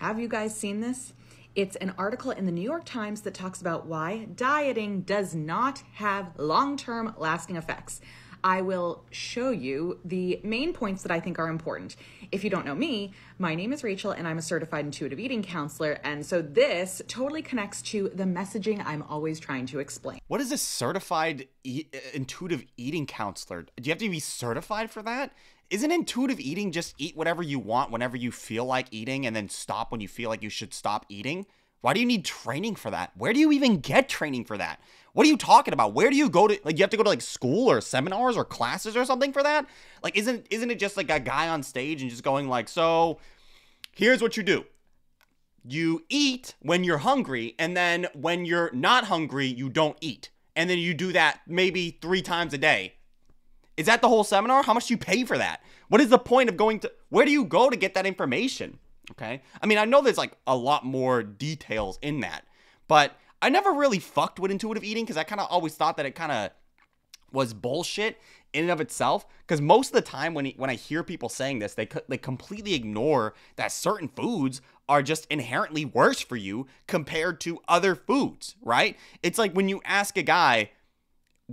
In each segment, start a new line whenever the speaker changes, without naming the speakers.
Have you guys seen this? It's an article in the New York Times that talks about why dieting does not have long term lasting effects. I will show you the main points that I think are important. If you don't know me, my name is Rachel and I'm a certified intuitive eating counselor. And so this totally connects to the messaging I'm always trying to explain.
What is a certified e- intuitive eating counselor? Do you have to be certified for that? isn't intuitive eating just eat whatever you want whenever you feel like eating and then stop when you feel like you should stop eating? Why do you need training for that? Where do you even get training for that? What are you talking about? Where do you go to like you have to go to like school or seminars or classes or something for that? Like isn't isn't it just like a guy on stage and just going like, "So, here's what you do. You eat when you're hungry and then when you're not hungry, you don't eat." And then you do that maybe 3 times a day is that the whole seminar? How much do you pay for that? What is the point of going to where do you go to get that information? Okay. I mean, I know there's like a lot more details in that, but I never really fucked with intuitive eating because I kind of always thought that it kind of was bullshit in and of itself. Because most of the time when when I hear people saying this, they they completely ignore that certain foods are just inherently worse for you compared to other foods. Right? It's like when you ask a guy,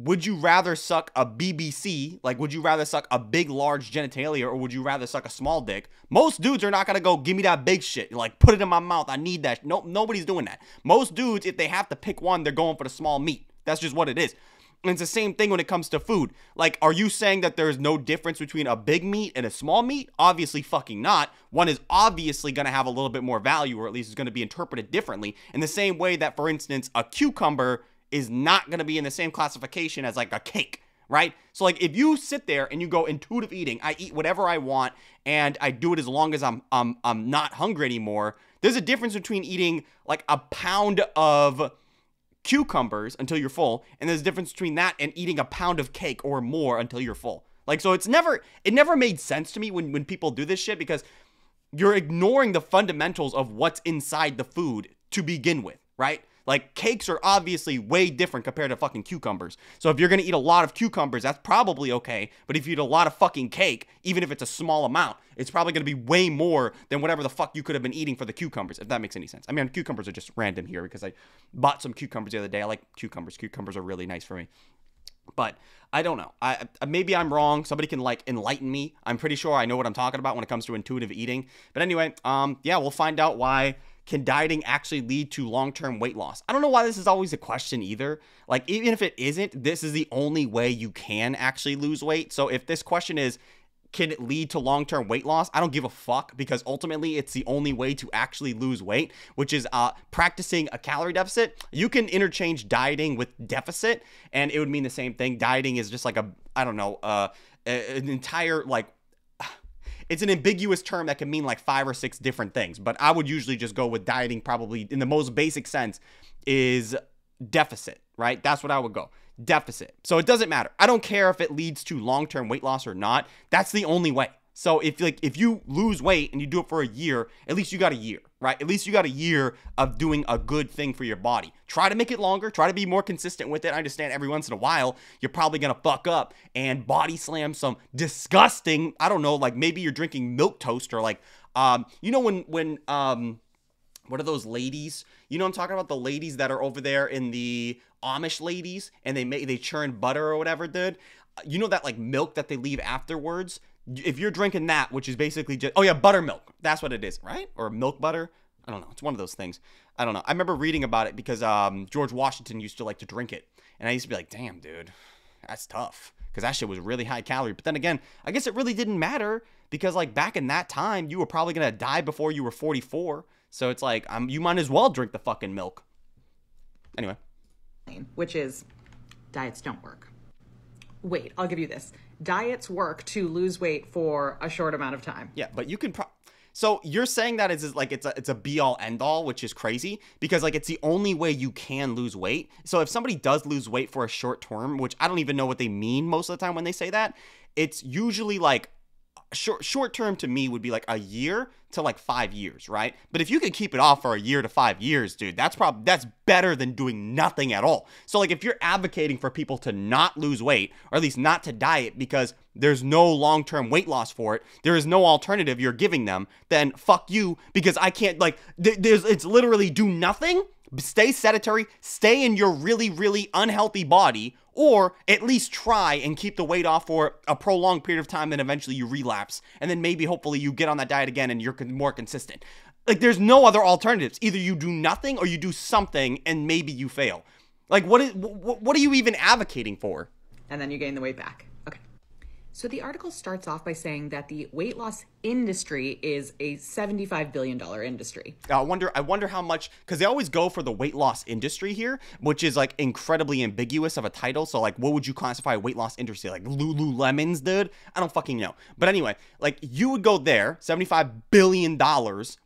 would you rather suck a BBC? Like, would you rather suck a big, large genitalia or would you rather suck a small dick? Most dudes are not gonna go, give me that big shit. Like, put it in my mouth. I need that. No, nobody's doing that. Most dudes, if they have to pick one, they're going for the small meat. That's just what it is. And it's the same thing when it comes to food. Like, are you saying that there is no difference between a big meat and a small meat? Obviously, fucking not. One is obviously going to have a little bit more value, or at least is going to be interpreted differently. In the same way that, for instance, a cucumber is not going to be in the same classification as like a cake, right? So like if you sit there and you go intuitive eating, I eat whatever I want and I do it as long as I'm I'm I'm not hungry anymore. There's a difference between eating like a pound of cucumbers until you're full and there's a difference between that and eating a pound of cake or more until you're full. Like so it's never it never made sense to me when when people do this shit because you're ignoring the fundamentals of what's inside the food to begin with, right? Like cakes are obviously way different compared to fucking cucumbers. So if you're gonna eat a lot of cucumbers, that's probably okay. But if you eat a lot of fucking cake, even if it's a small amount, it's probably gonna be way more than whatever the fuck you could have been eating for the cucumbers, if that makes any sense. I mean, cucumbers are just random here because I bought some cucumbers the other day. I like cucumbers. Cucumbers are really nice for me. But I don't know. I maybe I'm wrong. Somebody can like enlighten me. I'm pretty sure I know what I'm talking about when it comes to intuitive eating. But anyway, um, yeah, we'll find out why can dieting actually lead to long term weight loss? I don't know why this is always a question either. Like, even if it isn't, this is the only way you can actually lose weight. So, if this question is, can it lead to long term weight loss? I don't give a fuck because ultimately it's the only way to actually lose weight, which is uh, practicing a calorie deficit. You can interchange dieting with deficit, and it would mean the same thing. Dieting is just like a, I don't know, uh, an entire like it's an ambiguous term that can mean like five or six different things, but I would usually just go with dieting probably in the most basic sense is deficit, right? That's what I would go. Deficit. So it doesn't matter. I don't care if it leads to long-term weight loss or not. That's the only way. So if like if you lose weight and you do it for a year, at least you got a year, right? At least you got a year of doing a good thing for your body. Try to make it longer, try to be more consistent with it. I understand every once in a while you're probably going to fuck up and body slam some disgusting, I don't know, like maybe you're drinking milk toast or like um you know when when um what are those ladies? You know I'm talking about the ladies that are over there in the Amish ladies and they make they churn butter or whatever, dude. You know that like milk that they leave afterwards? if you're drinking that, which is basically just oh yeah, buttermilk. That's what it is, right? Or milk butter. I don't know. It's one of those things. I don't know. I remember reading about it because um, George Washington used to like to drink it, and I used to be like, damn, dude, that's tough because that shit was really high calorie. But then again, I guess it really didn't matter because like back in that time, you were probably gonna die before you were 44. So it's like um, you might as well drink the fucking milk. Anyway,
which is diets don't work. Wait, I'll give you this diets work to lose weight for a short amount of time. Yeah, but you can. Pro- so you're saying that is like it's a
it's a be all end all, which is crazy because like it's the only way you can lose weight. So if somebody does lose weight for a short term, which I don't even know what they mean most of the time when they say that, it's usually like short short term to me would be like a year to like five years, right? But if you can keep it off for a year to five years, dude, that's probably that's better than doing nothing at all. So like if you're advocating for people to not lose weight, or at least not to diet because there's no long-term weight loss for it, there is no alternative you're giving them, then fuck you because I can't like th- there's it's literally do nothing Stay sedentary, stay in your really, really unhealthy body, or at least try and keep the weight off for a prolonged period of time, then eventually you relapse. And then maybe hopefully you get on that diet again and you're more consistent. Like, there's no other alternatives. Either you do nothing or you do something and maybe you fail. Like, what, is, what are you even advocating for?
And then you gain the weight back. So the article starts off by saying that the weight loss industry is a $75 billion industry.
I wonder I wonder how much cuz they always go for the weight loss industry here, which is like incredibly ambiguous of a title. So like what would you classify weight loss industry like Lululemons, dude? I don't fucking know. But anyway, like you would go there, $75 billion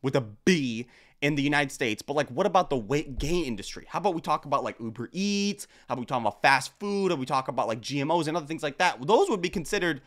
with a B in the United States, but like, what about the weight gain industry? How about we talk about like Uber Eats? How about we talk about fast food? How we talk about like GMOs and other things like that? Those would be considered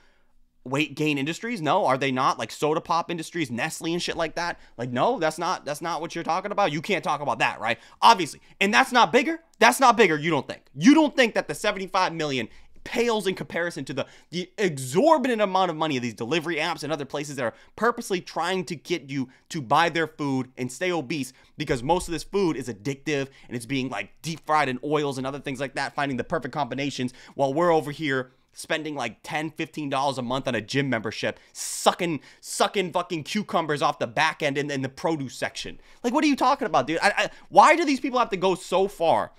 weight gain industries. No, are they not like soda pop industries, Nestle and shit like that? Like, no, that's not that's not what you're talking about. You can't talk about that, right? Obviously, and that's not bigger. That's not bigger. You don't think? You don't think that the 75 million pales in comparison to the, the exorbitant amount of money of these delivery apps and other places that are purposely trying to get you to buy their food and stay obese because most of this food is addictive and it's being like deep fried in oils and other things like that, finding the perfect combinations while we're over here spending like 10 15 dollars a month on a gym membership sucking sucking fucking cucumbers off the back end in, in the produce section like what are you talking about dude I, I, why do these people have to go so far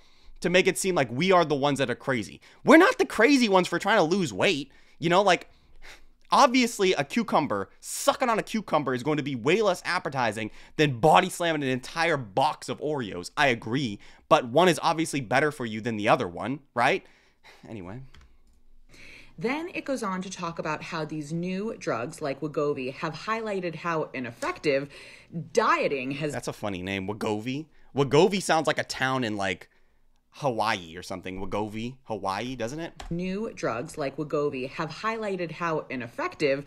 to make it seem like we are the ones that are crazy. We're not the crazy ones for trying to lose weight. You know, like obviously a cucumber, sucking on a cucumber is going to be way less appetizing than body slamming an entire box of Oreos. I agree, but one is obviously better for you than the other one, right? Anyway.
Then it goes on to talk about how these new drugs like Wagovi have highlighted how ineffective dieting has.
That's a funny name, Wagovi. Wagovi sounds like a town in like Hawaii or something,
Wagovi, Hawaii, doesn't it? New drugs like Wagovi have highlighted how ineffective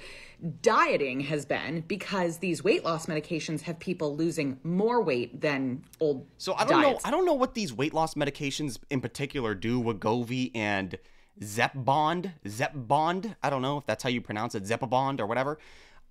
dieting has been because these weight loss medications have people losing more weight than old So I don't diets. know I
don't know what these weight loss medications in particular do, Wagovi and Zepbond, Zepbond, I don't know if that's how you pronounce it, Zepbond or whatever.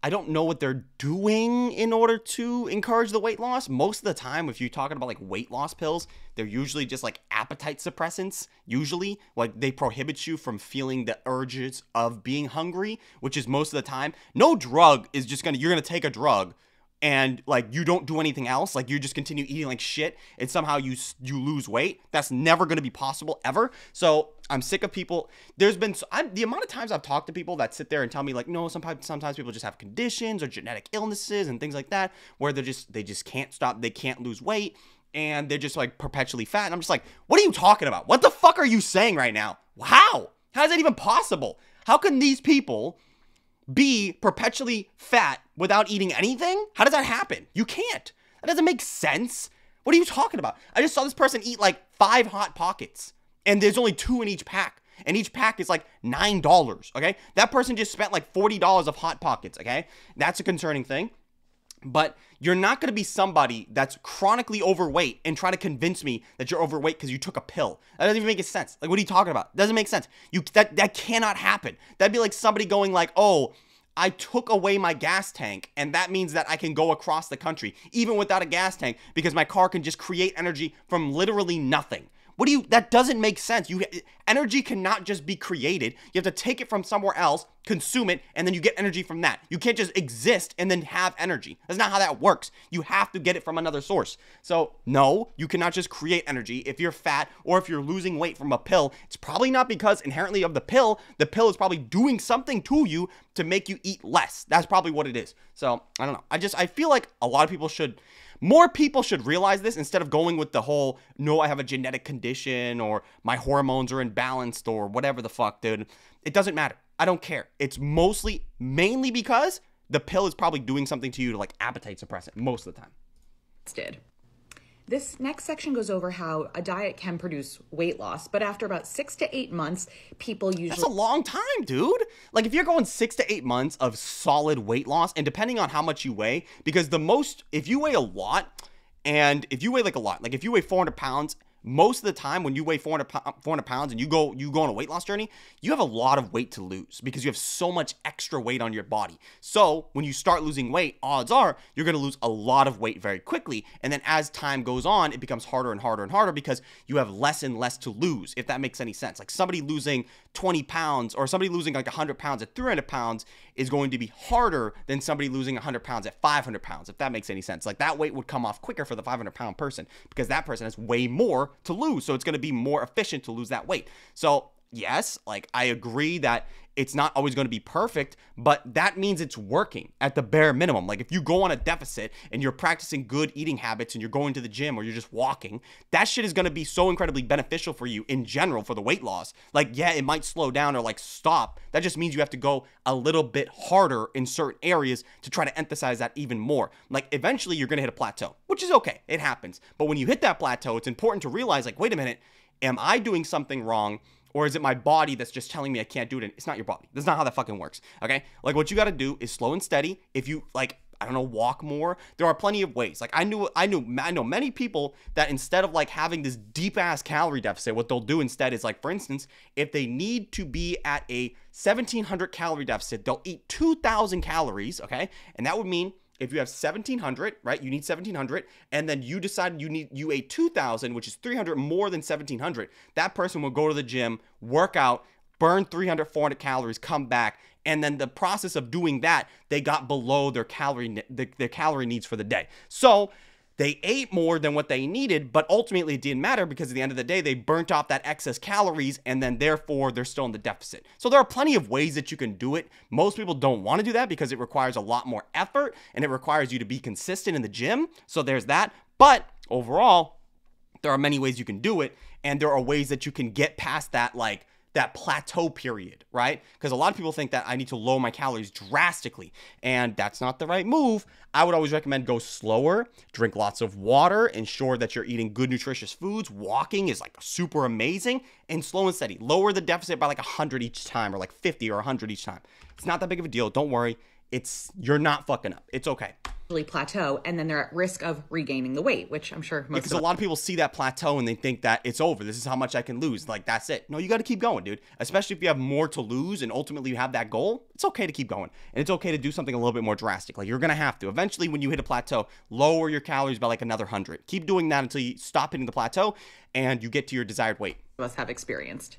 I don't know what they're doing in order to encourage the weight loss. Most of the time, if you're talking about like weight loss pills, they're usually just like appetite suppressants. Usually, like they prohibit you from feeling the urges of being hungry, which is most of the time. No drug is just gonna, you're gonna take a drug and like you don't do anything else like you just continue eating like shit and somehow you you lose weight that's never going to be possible ever so i'm sick of people there's been I'm, the amount of times i've talked to people that sit there and tell me like no sometimes sometimes people just have conditions or genetic illnesses and things like that where they're just they just can't stop they can't lose weight and they're just like perpetually fat and i'm just like what are you talking about what the fuck are you saying right now how how is that even possible how can these people be perpetually fat without eating anything? How does that happen? You can't. That doesn't make sense. What are you talking about? I just saw this person eat like five hot pockets, and there's only two in each pack. And each pack is like $9, okay? That person just spent like $40 of Hot Pockets, okay? That's a concerning thing. But you're not going to be somebody that's chronically overweight and try to convince me that you're overweight because you took a pill. That doesn't even make sense. Like, what are you talking about? doesn't make sense. You that that cannot happen. That'd be like somebody going like, oh. I took away my gas tank, and that means that I can go across the country even without a gas tank because my car can just create energy from literally nothing. What do you, that doesn't make sense. You, energy cannot just be created. You have to take it from somewhere else, consume it, and then you get energy from that. You can't just exist and then have energy. That's not how that works. You have to get it from another source. So, no, you cannot just create energy. If you're fat or if you're losing weight from a pill, it's probably not because inherently of the pill. The pill is probably doing something to you to make you eat less. That's probably what it is. So, I don't know. I just, I feel like a lot of people should more people should realize this instead of going with the whole, no, I have a genetic condition or my hormones are imbalanced or whatever the fuck, dude. It doesn't matter. I don't care. It's mostly, mainly because the pill is probably doing something to you to like appetite suppress it most of the time.
It's dead. This next section goes over how a diet can produce weight loss, but after about six to eight months, people usually. That's a long time, dude. Like, if you're going six to eight
months of solid weight loss, and depending on how much you weigh, because the most, if you weigh a lot, and if you weigh like a lot, like if you weigh 400 pounds, most of the time when you weigh 400, 400 pounds and you go you go on a weight loss journey you have a lot of weight to lose because you have so much extra weight on your body so when you start losing weight odds are you're going to lose a lot of weight very quickly and then as time goes on it becomes harder and harder and harder because you have less and less to lose if that makes any sense like somebody losing 20 pounds or somebody losing like 100 pounds at 300 pounds is going to be harder than somebody losing 100 pounds at 500 pounds, if that makes any sense. Like that weight would come off quicker for the 500 pound person because that person has way more to lose. So it's going to be more efficient to lose that weight. So yes, like I agree that it's not always going to be perfect, but that means it's working at the bare minimum. Like if you go on a deficit and you're practicing good eating habits and you're going to the gym or you're just walking, that shit is going to be so incredibly beneficial for you in general for the weight loss. Like, yeah, it might slow down or like stop. That just means you have to go a little bit harder in certain areas to try to emphasize that even more. Like eventually you're going to hit a plateau, which is okay. It happens. But when you hit that plateau, it's important to realize like, wait a minute, am I doing something wrong? Or is it my body that's just telling me I can't do it? It's not your body. That's not how that fucking works. Okay. Like what you got to do is slow and steady. If you like, I don't know, walk more. There are plenty of ways. Like I knew, I knew, I know many people that instead of like having this deep ass calorie deficit, what they'll do instead is like, for instance, if they need to be at a 1700 calorie deficit, they'll eat 2000 calories. Okay. And that would mean if you have 1700 right you need 1700 and then you decide you need you a 2000 which is 300 more than 1700 that person will go to the gym work out burn 300 400 calories come back and then the process of doing that they got below their calorie their, their calorie needs for the day so they ate more than what they needed, but ultimately it didn't matter because at the end of the day, they burnt off that excess calories and then therefore they're still in the deficit. So there are plenty of ways that you can do it. Most people don't want to do that because it requires a lot more effort and it requires you to be consistent in the gym. So there's that. But overall, there are many ways you can do it. And there are ways that you can get past that, like, that plateau period, right? Because a lot of people think that I need to lower my calories drastically, and that's not the right move. I would always recommend go slower, drink lots of water, ensure that you're eating good, nutritious foods. Walking is like super amazing, and slow and steady. Lower the deficit by like 100 each time, or like 50 or 100 each time. It's not that big of a deal. Don't worry it's you're not fucking up. It's okay.
Plateau, and then they're at risk of regaining the weight, which I'm sure most. Because a lot of
people see that plateau and they think that it's over. This is how much I can lose. Like that's it. No, you got to keep going, dude. Especially if you have more to lose, and ultimately you have that goal. It's okay to keep going, and it's okay to do something a little bit more drastic. Like you're gonna have to eventually when you hit a plateau, lower your calories by like another hundred. Keep doing that until you stop hitting the plateau, and you get to your desired weight.
Must have experienced.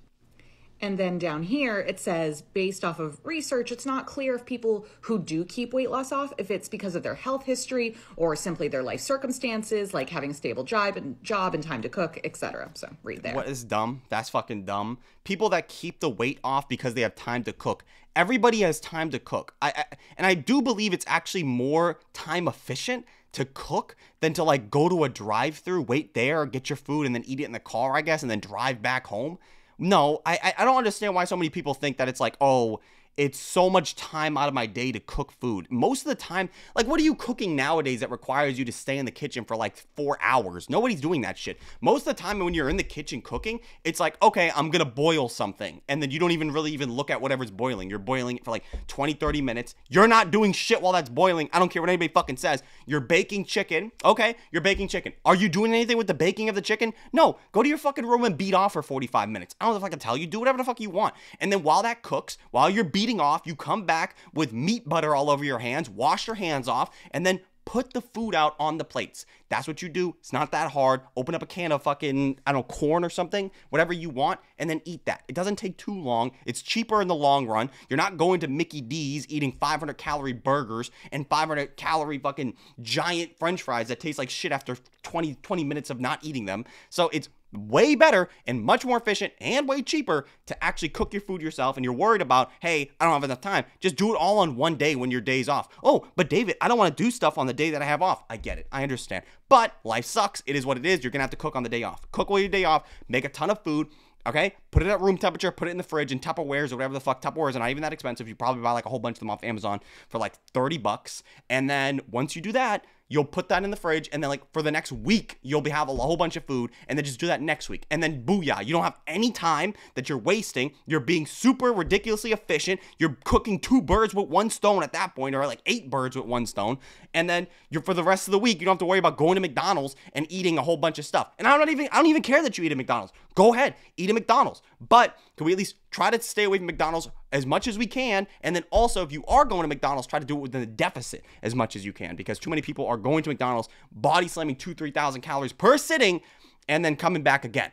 And then down here, it says, based off of research, it's not clear if people who do keep weight loss off, if it's because of their health history or simply their life circumstances, like having a stable job and job and time to cook, etc. So read there. What
is dumb? That's fucking dumb. People that keep the weight off because they have time to cook. Everybody has time to cook. I, I and I do believe it's actually more time efficient to cook than to like go to a drive-through, wait there, get your food, and then eat it in the car, I guess, and then drive back home. No, I I don't understand why so many people think that it's like, oh, it's so much time out of my day to cook food. Most of the time, like, what are you cooking nowadays that requires you to stay in the kitchen for like four hours? Nobody's doing that shit. Most of the time, when you're in the kitchen cooking, it's like, okay, I'm gonna boil something. And then you don't even really even look at whatever's boiling. You're boiling it for like 20, 30 minutes. You're not doing shit while that's boiling. I don't care what anybody fucking says. You're baking chicken. Okay, you're baking chicken. Are you doing anything with the baking of the chicken? No, go to your fucking room and beat off for 45 minutes. I don't know if I can tell you. Do whatever the fuck you want. And then while that cooks, while you're beating, beating off, you come back with meat butter all over your hands, wash your hands off, and then put the food out on the plates. That's what you do. It's not that hard. Open up a can of fucking, I don't know, corn or something, whatever you want, and then eat that. It doesn't take too long. It's cheaper in the long run. You're not going to Mickey D's eating 500 calorie burgers and 500 calorie fucking giant french fries that taste like shit after 20, 20 minutes of not eating them. So it's way better and much more efficient and way cheaper to actually cook your food yourself and you're worried about hey i don't have enough time just do it all on one day when your day's off oh but david i don't want to do stuff on the day that i have off i get it i understand but life sucks it is what it is you're gonna have to cook on the day off cook while your day off make a ton of food okay put it at room temperature, put it in the fridge in Tupperwares or whatever the fuck. Tupperwares are not even that expensive. You probably buy like a whole bunch of them off Amazon for like 30 bucks. And then once you do that, you'll put that in the fridge and then like for the next week you'll be have a whole bunch of food and then just do that next week and then booyah you don't have any time that you're wasting you're being super ridiculously efficient you're cooking two birds with one stone at that point or like eight birds with one stone and then you're for the rest of the week you don't have to worry about going to McDonald's and eating a whole bunch of stuff and I'm not even I don't even care that you eat at McDonald's go ahead eat at McDonald's McDonald's. But can we at least try to stay away from McDonald's as much as we can? And then also, if you are going to McDonald's, try to do it within the deficit as much as you can because too many people are going to McDonald's, body slamming two, 3,000 calories per sitting, and then coming back again.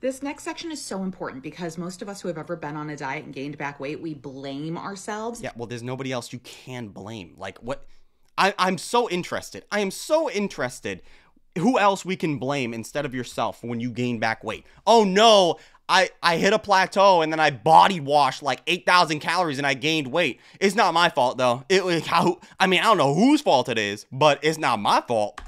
This next section is so important because most of us who have ever been on a diet and gained back weight, we blame ourselves.
Yeah, well, there's nobody else you can blame. Like, what? I, am so interested.
I am so
interested who else we can blame instead of yourself when you gain back weight. Oh no, I, I hit a plateau and then I body washed like 8,000 calories and I gained weight. It's not my fault though. It was how, I mean, I don't know whose fault it is, but it's not my fault.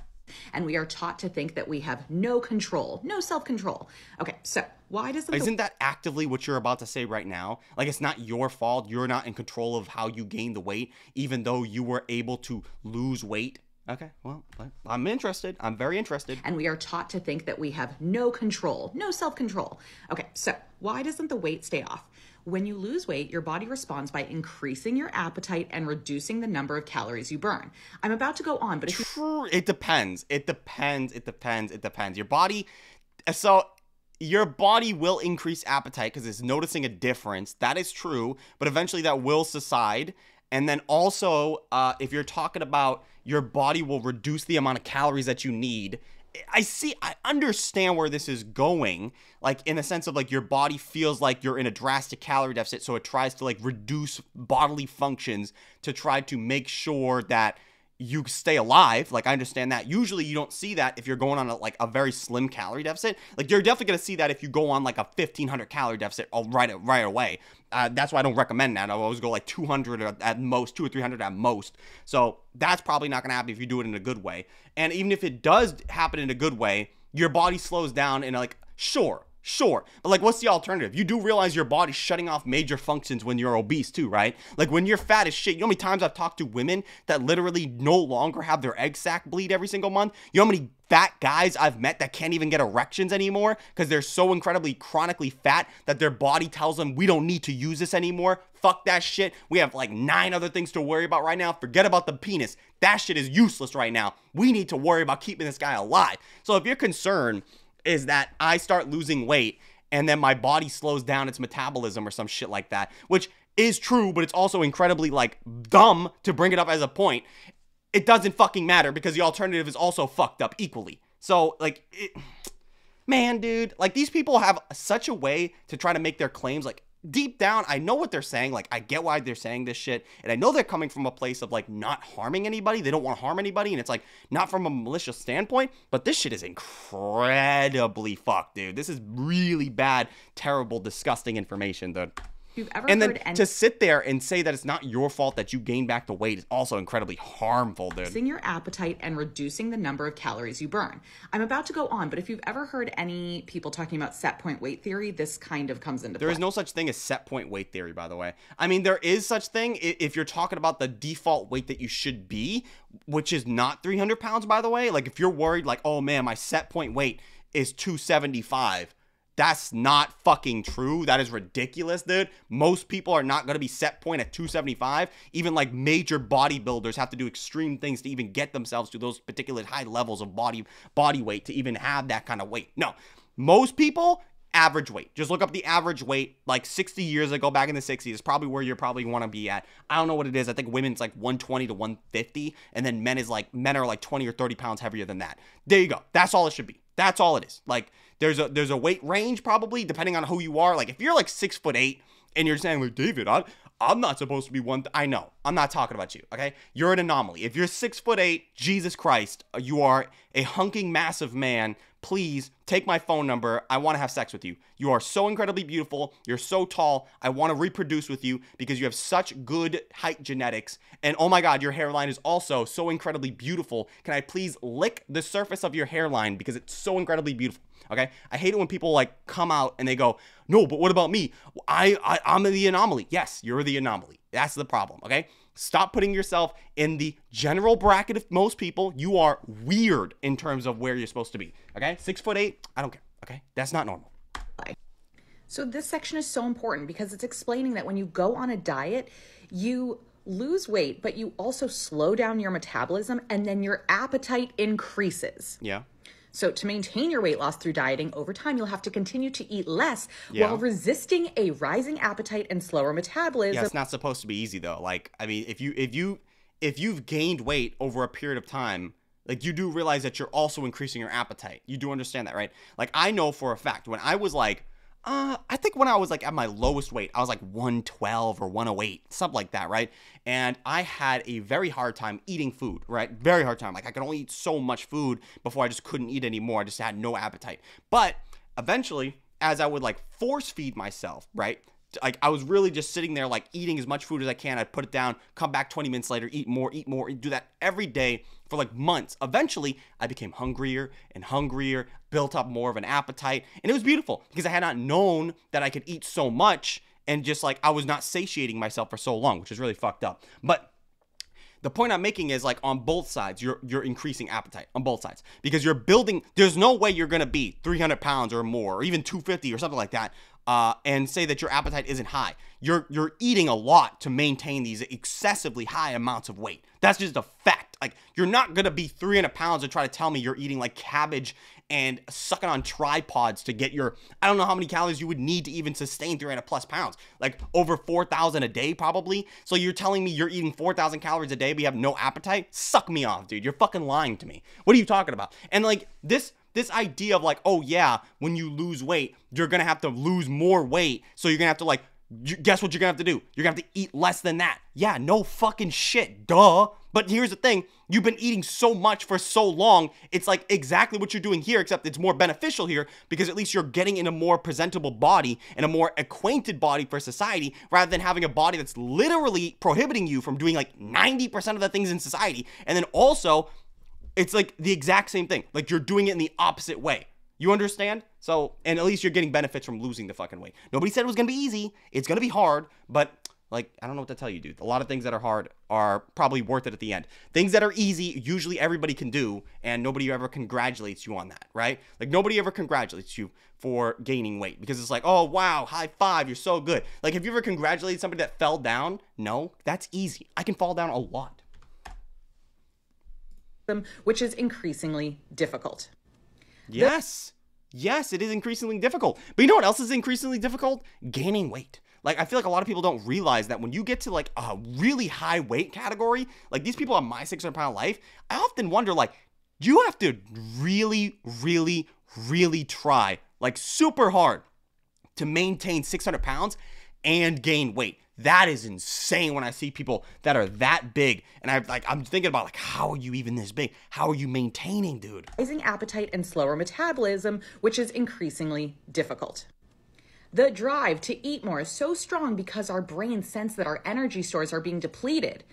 And we are taught to think that we have no control, no self control. Okay, so why doesn't. Isn't that
actively what you're about to say right now? Like, it's not your fault. You're not in control of how you gain the weight, even though you were able to lose weight Okay, well,
I'm interested. I'm very interested. And we are taught to think that we have no control, no self control. Okay, so why doesn't the weight stay off? When you lose weight, your body responds by increasing your appetite and reducing the number of calories you burn. I'm about to go on, but True. it
depends. It depends. It depends. It depends. Your body uh, so your body will increase appetite because it's noticing a difference. That is true, but eventually that will subside. And then also, uh, if you're talking about your body will reduce the amount of calories that you need. I see, I understand where this is going, like in the sense of like your body feels like you're in a drastic calorie deficit, so it tries to like reduce bodily functions to try to make sure that you stay alive. Like I understand that. Usually you don't see that if you're going on a, like a very slim calorie deficit. Like you're definitely gonna see that if you go on like a 1500 calorie deficit uh, right uh, right away. Uh, that's why I don't recommend that. I always go like 200 at most, two or 300 at most. So that's probably not gonna happen if you do it in a good way. And even if it does happen in a good way, your body slows down and like sure Sure. But like what's the alternative? You do realize your body's shutting off major functions when you're obese too, right? Like when you're fat as shit, you know how many times I've talked to women that literally no longer have their egg sac bleed every single month? You know how many fat guys I've met that can't even get erections anymore because they're so incredibly chronically fat that their body tells them we don't need to use this anymore. Fuck that shit. We have like nine other things to worry about right now. Forget about the penis. That shit is useless right now. We need to worry about keeping this guy alive. So if you're concerned is that I start losing weight and then my body slows down its metabolism or some shit like that, which is true, but it's also incredibly like dumb to bring it up as a point. It doesn't fucking matter because the alternative is also fucked up equally. So like it, man, dude, like these people have such a way to try to make their claims like deep down, I know what they're saying. Like, I get why they're saying this shit. And I know they're coming from a place of like not harming anybody. They don't want to harm anybody. And it's like not from a malicious standpoint, but this shit is incredibly fucked, dude. This is really bad, terrible, disgusting information, dude
you've ever and then any- to
sit there and say that it's not your fault that you gain back the weight is also incredibly harmful dude. reducing
your appetite and reducing the number of calories you burn i'm about to go on but if you've ever heard any people talking about set point weight theory this kind of comes into there play. is no
such thing as set point weight theory by the way i mean there is such thing if you're talking about the default weight that you should be which is not 300 pounds by the way like if you're worried like oh man my set point weight is 275 that's not fucking true. That is ridiculous, dude. Most people are not going to be set point at 275. Even like major bodybuilders have to do extreme things to even get themselves to those particular high levels of body body weight to even have that kind of weight. No. Most people average weight. Just look up the average weight like 60 years ago back in the 60s is probably where you probably want to be at. I don't know what it is. I think women's like 120 to 150 and then men is like men are like 20 or 30 pounds heavier than that. There you go. That's all it should be. That's all it is. Like there's a there's a weight range probably depending on who you are. Like if you're like six foot eight and you're saying, like, David, I, I'm not supposed to be one. I know. I'm not talking about you. Okay. You're an anomaly. If you're six foot eight, Jesus Christ, uh, you are a hunking, massive man. Please take my phone number. I want to have sex with you. You are so incredibly beautiful. You're so tall. I want to reproduce with you because you have such good height genetics. And oh my God, your hairline is also so incredibly beautiful. Can I please lick the surface of your hairline because it's so incredibly beautiful? Okay, I hate it when people like come out and they go, no, but what about me? I, I I'm the anomaly. Yes, you're the anomaly. That's the problem. Okay, stop putting yourself in the general bracket of most people. You are weird in terms of where you're supposed to be. Okay, six foot eight. I don't care. Okay, that's not normal.
So this section is so important because it's explaining that when you go on a diet, you lose weight, but you also slow down your metabolism and then your appetite increases. Yeah. So to maintain your weight loss through dieting over time, you'll have to continue to eat less yeah. while resisting a rising appetite and slower metabolism. Yeah, it's
not supposed to be easy though. Like, I mean, if you if you if you've gained weight over a period of time, like you do realize that you're also increasing your appetite. You do understand that, right? Like I know for a fact when I was like uh, I think when I was like at my lowest weight, I was like 112 or 108, something like that, right? And I had a very hard time eating food, right? Very hard time. Like I could only eat so much food before I just couldn't eat anymore. I just had no appetite. But eventually, as I would like force feed myself, right? Like I was really just sitting there, like eating as much food as I can. I'd put it down, come back 20 minutes later, eat more, eat more, do that every day for like months. Eventually, I became hungrier and hungrier, built up more of an appetite, and it was beautiful because I had not known that I could eat so much and just like I was not satiating myself for so long, which is really fucked up. But the point I'm making is like on both sides, you're you're increasing appetite on both sides because you're building. There's no way you're gonna be 300 pounds or more, or even 250 or something like that uh, and say that your appetite isn't high. You're you're eating a lot to maintain these excessively high amounts of weight. That's just a fact. Like you're not gonna be 300 pounds and try to tell me you're eating like cabbage and sucking on tripods to get your I don't know how many calories you would need to even sustain 300 plus pounds. Like over 4,000 a day probably. So you're telling me you're eating 4,000 calories a day but you have no appetite? Suck me off, dude. You're fucking lying to me. What are you talking about? And like this this idea of like, oh yeah, when you lose weight, you're gonna have to lose more weight. So you're gonna have to like, guess what you're gonna have to do? You're gonna have to eat less than that. Yeah, no fucking shit, duh. But here's the thing you've been eating so much for so long, it's like exactly what you're doing here, except it's more beneficial here because at least you're getting in a more presentable body and a more acquainted body for society rather than having a body that's literally prohibiting you from doing like 90% of the things in society. And then also, it's like the exact same thing. Like you're doing it in the opposite way. You understand? So, and at least you're getting benefits from losing the fucking weight. Nobody said it was gonna be easy. It's gonna be hard, but like, I don't know what to tell you, dude. A lot of things that are hard are probably worth it at the end. Things that are easy, usually everybody can do, and nobody ever congratulates you on that, right? Like, nobody ever congratulates you for gaining weight because it's like, oh, wow, high five, you're so good. Like, have you ever congratulated somebody that fell down? No, that's easy. I can fall down a lot which is increasingly difficult. Yes. The- yes, it is increasingly difficult. But you know what else is increasingly difficult? Gaining weight. Like I feel like a lot of people don't realize that when you get to like a really high weight category, like these people on my 600 pound life, I often wonder like, you have to really, really, really try like super hard to maintain 600 pounds and gain weight. That is insane when I see people that are that big. And I like I'm thinking about like how are you even this big? How are you maintaining,
dude? Rising appetite and slower metabolism, which is increasingly difficult. The drive to eat more is so strong because our brain sense that our energy stores are being depleted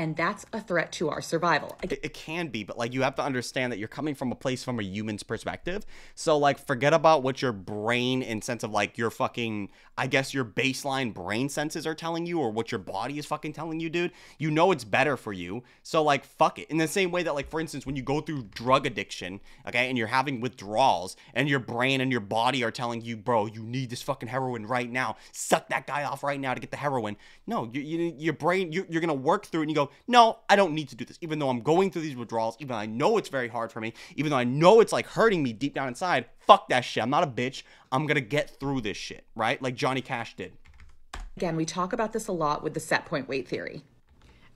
and that's a threat to our survival.
It, it, can be, but like you have to understand that you're coming from a place from a human's perspective. So like forget about what your brain and sense of like your fucking I guess your baseline brain senses are telling you or what your body is fucking telling you, dude. You know it's better for you. So like fuck it. In the same way that like for instance when you go through drug addiction, okay, and you're having withdrawals and your brain and your body are telling you, "Bro, you need this fucking heroin right now. Suck that guy off right now to get the heroin." No, you, you your brain you, you're going to work through it and you go, no, I don't need to do this. Even though I'm going through these withdrawals, even though I know it's very hard for me, even though I know it's like hurting me deep down inside, fuck that shit. I'm not a bitch. I'm going to get through this shit, right? Like Johnny Cash did.
Again, we talk about this a lot with the set point weight theory.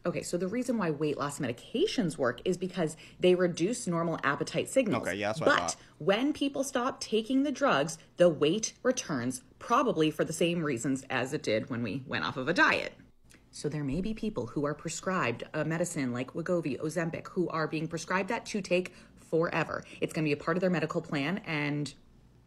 Okay, so the reason why weight loss medications work is because they reduce normal appetite signals. Okay, yeah, that's what But when people stop taking the drugs, the weight returns probably for the same reasons as it did when we went off of a diet. So there may be people who are prescribed a medicine like Wegovy, Ozempic, who are being prescribed that to take forever. It's going to be a part of their medical plan and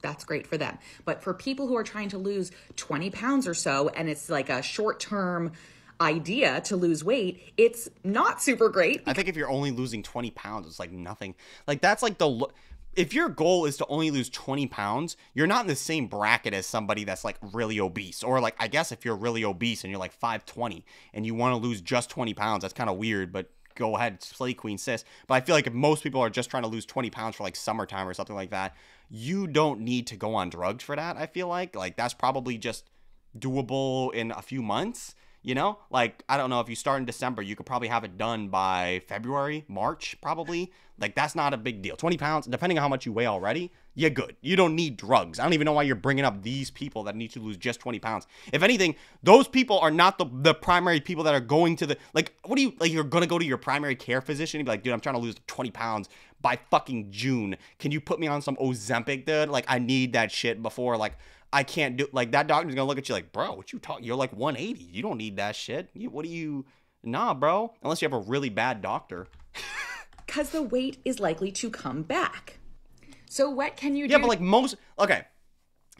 that's great for them. But for people who are trying to lose 20 pounds or so and it's like a short term, idea to lose weight, it's not super great. I think if you're only losing 20 pounds, it's like nothing. Like
that's like the lo- if your goal is to only lose 20 pounds, you're not in the same bracket as somebody that's like really obese. Or like, I guess if you're really obese and you're like 520 and you want to lose just 20 pounds, that's kind of weird, but go ahead, slay queen sis. But I feel like if most people are just trying to lose 20 pounds for like summertime or something like that, you don't need to go on drugs for that. I feel like, like that's probably just doable in a few months. You know, like I don't know if you start in December, you could probably have it done by February, March, probably. Like that's not a big deal. 20 pounds, depending on how much you weigh already, you're good. You don't need drugs. I don't even know why you're bringing up these people that need to lose just 20 pounds. If anything, those people are not the, the primary people that are going to the, like, what do you, like, you're going to go to your primary care physician and be like, dude, I'm trying to lose 20 pounds by fucking June. Can you put me on some Ozempic, dude? Like, I need that shit before, like, I can't do, like, that doctor's going to look at you like, bro, what you talking? You're like 180. You don't need that shit. You, what do you, nah, bro. Unless you have a really bad doctor.
Because the weight is likely to come back. So what can you do? Yeah, but like
most okay,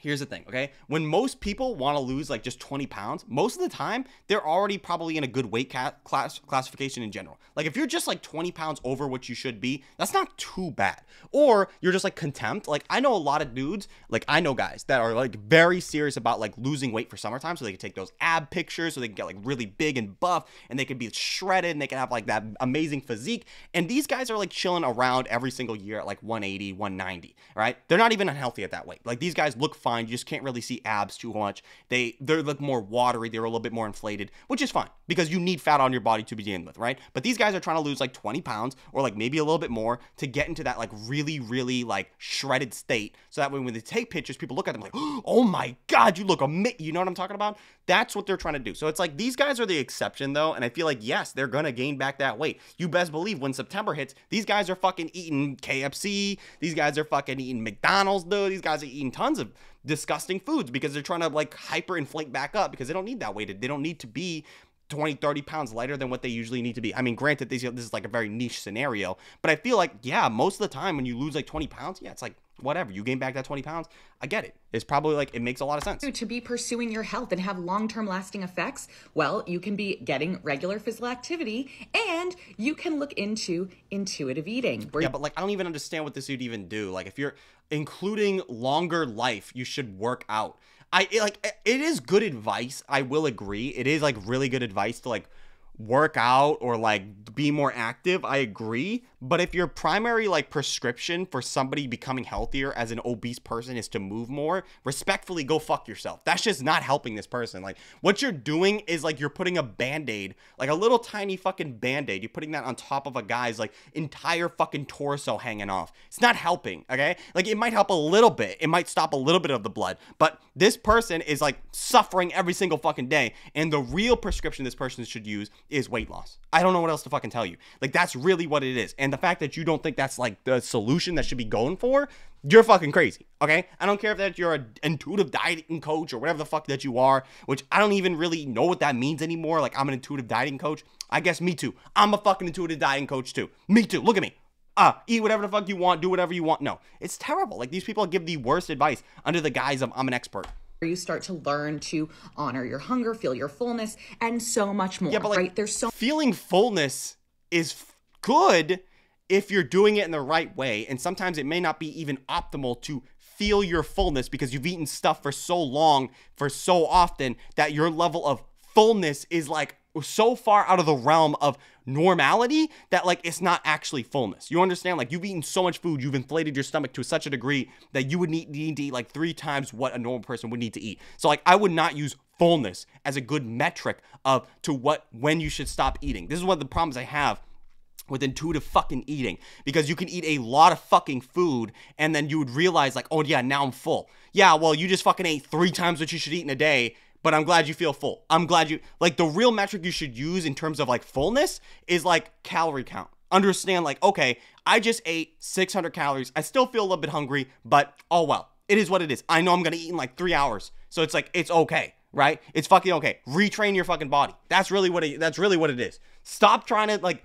here's the thing, okay? When most people want to lose like just 20 pounds, most of the time they're already probably in a good weight class classification in general. Like if you're just like 20 pounds over what you should be, that's not too bad. Or you're just like contempt. Like I know a lot of dudes, like I know guys that are like very serious about like losing weight for summertime so they can take those ab pictures so they can get like really big and buff and they can be shredded and they can have like that amazing physique. And these guys are like chilling around every single year at like 180, 190, right? They're not even unhealthy at that weight. Like these guys look fine. You just can't really see abs too much. They they look more watery. They're a little bit more inflated, which is fine because you need fat on your body to begin with, right? But these guys are trying to lose like 20 pounds or like maybe a little bit more to get into that like really, really like shredded state. So that way when they take pictures, people look at them like, oh my God, you look amazing. You know what I'm talking about? That's what they're trying to do. So it's like these guys are the exception though. And I feel like, yes, they're going to gain back that weight. You best believe when September hits, these guys are fucking eating KFC. These guys are fucking eating McDonald's, dude. These guys are eating tons of disgusting foods because they're trying to like hyperinflate back up because they don't need that weight. They don't need to be 20, 30 pounds lighter than what they usually need to be. I mean, granted, this, this is like a very niche scenario, but I feel like, yeah, most of the time when you lose like 20 pounds, yeah, it's like, whatever, you gain back that 20 pounds. I get it. It's probably like, it makes a lot of
sense. To be pursuing your health and have long term lasting effects, well, you can be getting regular physical activity and you can look into intuitive eating. Where- yeah, but like, I don't even
understand what this would even do. Like, if you're including longer life, you should work out. I it, like it is good advice. I will agree. It is like really good advice to like work out or like be more active. I agree, but if your primary like prescription for somebody becoming healthier as an obese person is to move more, respectfully go fuck yourself. That's just not helping this person. Like what you're doing is like you're putting a band-aid, like a little tiny fucking band-aid. You're putting that on top of a guy's like entire fucking torso hanging off. It's not helping, okay? Like it might help a little bit. It might stop a little bit of the blood, but this person is like suffering every single fucking day and the real prescription this person should use is weight loss. I don't know what else to fucking tell you. Like that's really what it is. And and the fact that you don't think that's like the solution that should be going for, you're fucking crazy, okay? I don't care if that you're an intuitive dieting coach or whatever the fuck that you are, which I don't even really know what that means anymore. Like I'm an intuitive dieting coach. I guess me too. I'm a fucking intuitive dieting coach too. Me too. Look at me. Uh, eat whatever the fuck you want, do whatever you want. No, it's terrible. Like these people give the worst advice under the guise of I'm an expert
you start to learn to honor your hunger, feel your fullness, and so much more. Yeah, but like, right? There's so
feeling fullness is f- good if you're doing it in the right way. And sometimes it may not be even optimal to feel your fullness because you've eaten stuff for so long, for so often, that your level of fullness is like so far out of the realm of normality that like it's not actually fullness. You understand? Like you've eaten so much food, you've inflated your stomach to such a degree that you would need, need to eat like three times what a normal person would need to eat. So like I would not use fullness as a good metric of to what when you should stop eating. This is one of the problems I have with intuitive fucking eating because you can eat a lot of fucking food and then you would realize like oh yeah now i'm full yeah well you just fucking ate three times what you should eat in a day but i'm glad you feel full i'm glad you like the real metric you should use in terms of like fullness is like calorie count understand like okay i just ate 600 calories i still feel a little bit hungry but oh well it is what it is i know i'm gonna eat in like three hours so it's like it's okay right it's fucking okay retrain your fucking body that's really what it that's really what it is stop trying to like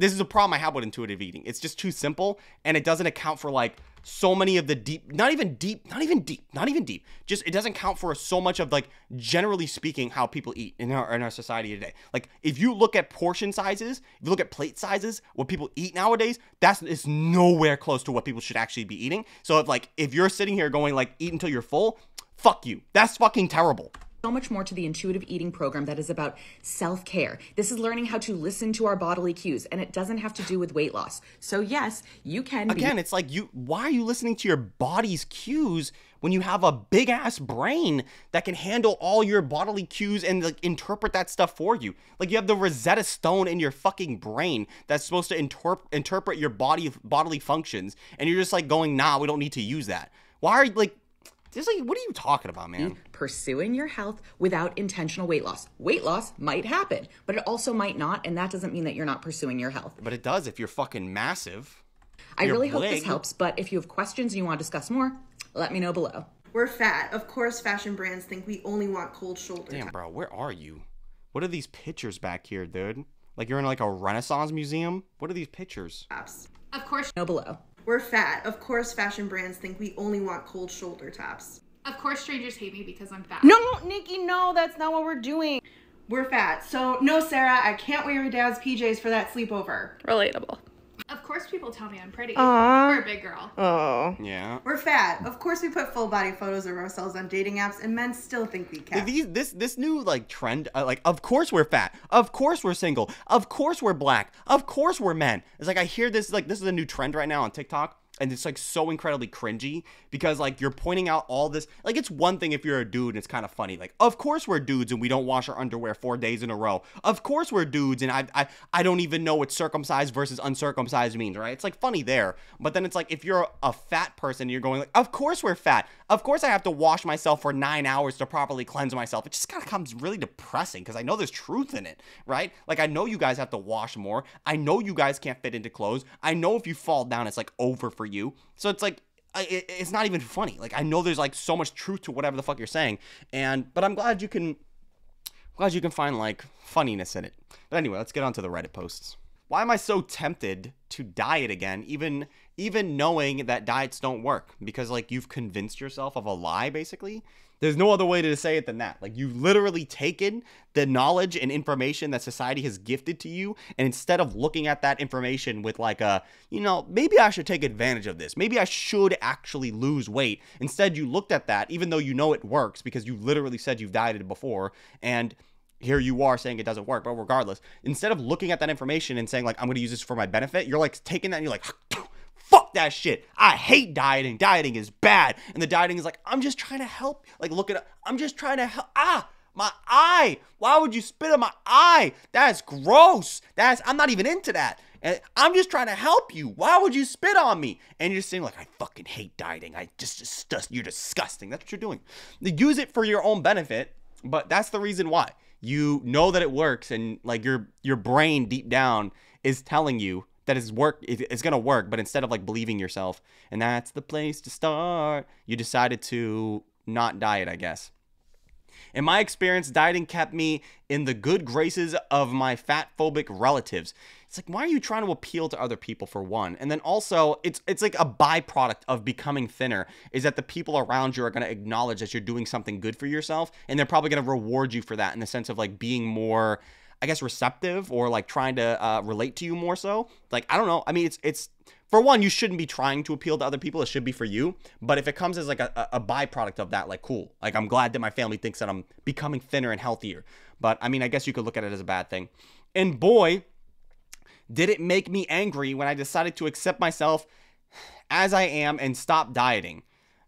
this is a problem I have with intuitive eating. It's just too simple and it doesn't account for like so many of the deep, not even deep, not even deep, not even deep. Just it doesn't count for so much of like generally speaking how people eat in our in our society today. Like if you look at portion sizes, if you look at plate sizes, what people eat nowadays, that's it's nowhere close to what people should actually be eating. So if like if you're sitting here going like eat until you're full, fuck you.
That's fucking terrible so much more to the intuitive eating program that is about self care. This is learning how to listen to our bodily cues, and it doesn't have to do with weight loss. So, yes, you can. Again, be-
it's like you, why are you listening to your body's cues when you have a big ass brain that can handle all your bodily cues and like, interpret that stuff for you? Like, you have the Rosetta Stone in your fucking brain that's supposed to interp- interpret your body bodily functions, and you're just like going, nah, we don't need to use that. Why are like just like, what are you talking about, man?
Pursuing your health without intentional weight loss. Weight loss might happen, but it also might not, and that doesn't mean that you're not pursuing your health.
But it does if you're fucking massive. I really big. hope this helps,
but if you have questions and you want to discuss more, let me know below. We're fat. Of course, fashion brands think we only want cold shoulders. Damn,
bro, where are you? What are these pictures back here, dude? Like you're in like a Renaissance museum? What are these pictures?
Of course, no below. We're fat. Of course, fashion brands think we only want cold shoulder tops. Of course, strangers hate me because I'm fat. No, Nikki, no, that's not what we're doing. We're fat. So, no, Sarah, I can't wear your dad's PJs for that sleepover. Relatable. Of course, people tell me I'm pretty. Aww. We're a big girl.
Oh. Yeah. We're
fat. Of course, we put full body photos of ourselves on dating apps, and men still think we can. These,
this, this new like trend, uh, like, of course we're fat. Of course we're single. Of course we're black. Of course we're men. It's like I hear this, like, this is a new trend right now on TikTok and it's like so incredibly cringy because like you're pointing out all this like it's one thing if you're a dude and it's kind of funny like of course we're dudes and we don't wash our underwear four days in a row of course we're dudes and I I, I don't even know what circumcised versus uncircumcised means right it's like funny there but then it's like if you're a fat person you're going like of course we're fat of course I have to wash myself for nine hours to properly cleanse myself it just kind of comes really depressing because I know there's truth in it right like I know you guys have to wash more I know you guys can't fit into clothes I know if you fall down it's like over for you. So it's like it's not even funny. Like I know there's like so much truth to whatever the fuck you're saying, and but I'm glad you can, glad you can find like funniness in it. But anyway, let's get on to the Reddit posts. Why am I so tempted to diet again, even even knowing that diets don't work? Because like you've convinced yourself of a lie, basically. There's no other way to say it than that. Like you've literally taken the knowledge and information that society has gifted to you, and instead of looking at that information with like a, you know, maybe I should take advantage of this. Maybe I should actually lose weight. Instead, you looked at that, even though you know it works because you literally said you've dieted before, and here you are saying it doesn't work. But regardless, instead of looking at that information and saying like I'm going to use this for my benefit, you're like taking that and you're like fuck that shit. I hate dieting. Dieting is bad. And the dieting is like, I'm just trying to help. Like, look at I'm just trying to help. Ah, my eye. Why would you spit on my eye? That's gross. That's, I'm not even into that. And I'm just trying to help you. Why would you spit on me? And you're saying like, I fucking hate dieting. I just, disgust, you're disgusting. That's what you're doing. Use it for your own benefit, but that's the reason why. You know that it works and like your, your brain deep down is telling you that is work it's going to work but instead of like believing yourself and that's the place to start you decided to not diet i guess in my experience dieting kept me in the good graces of my fat phobic relatives it's like why are you trying to appeal to other people for one and then also it's it's like a byproduct of becoming thinner is that the people around you are going to acknowledge that you're doing something good for yourself and they're probably going to reward you for that in the sense of like being more I guess, receptive or like trying to uh, relate to you more so. Like, I don't know. I mean, it's, it's, for one, you shouldn't be trying to appeal to other people. It should be for you. But if it comes as like a, a byproduct of that, like, cool. Like, I'm glad that my family thinks that I'm becoming thinner and healthier. But I mean, I guess you could look at it as a bad thing. And boy, did it make me angry when I decided to accept myself as I am and stop dieting.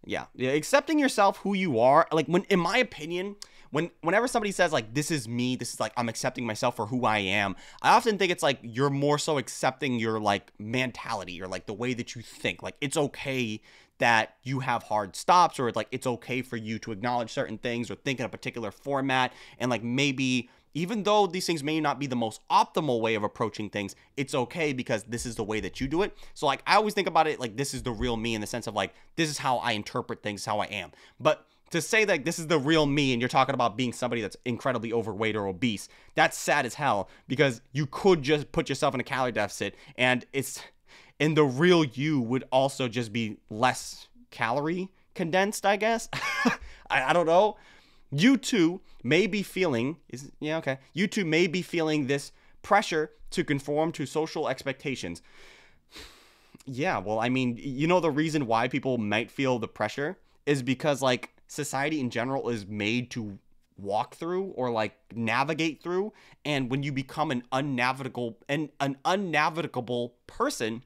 Yeah, accepting yourself who you are, like when in my opinion, when whenever somebody says like this is me, this is like I'm accepting myself for who I am, I often think it's like you're more so accepting your like mentality or like the way that you think. Like it's okay that you have hard stops or like it's okay for you to acknowledge certain things or think in a particular format and like maybe even though these things may not be the most optimal way of approaching things, it's okay because this is the way that you do it. So like I always think about it like this is the real me in the sense of like this is how I interpret things, how I am. But to say that this is the real me and you're talking about being somebody that's incredibly overweight or obese, that's sad as hell because you could just put yourself in a calorie deficit and it's and the real you would also just be less calorie condensed, I guess. I, I don't know. You too may be feeling is yeah, okay. You too may be feeling this pressure to conform to social expectations. Yeah, well, I mean, you know the reason why people might feel the pressure is because like society in general is made to walk through or like navigate through and when you become an unnavigable and an unnavigable person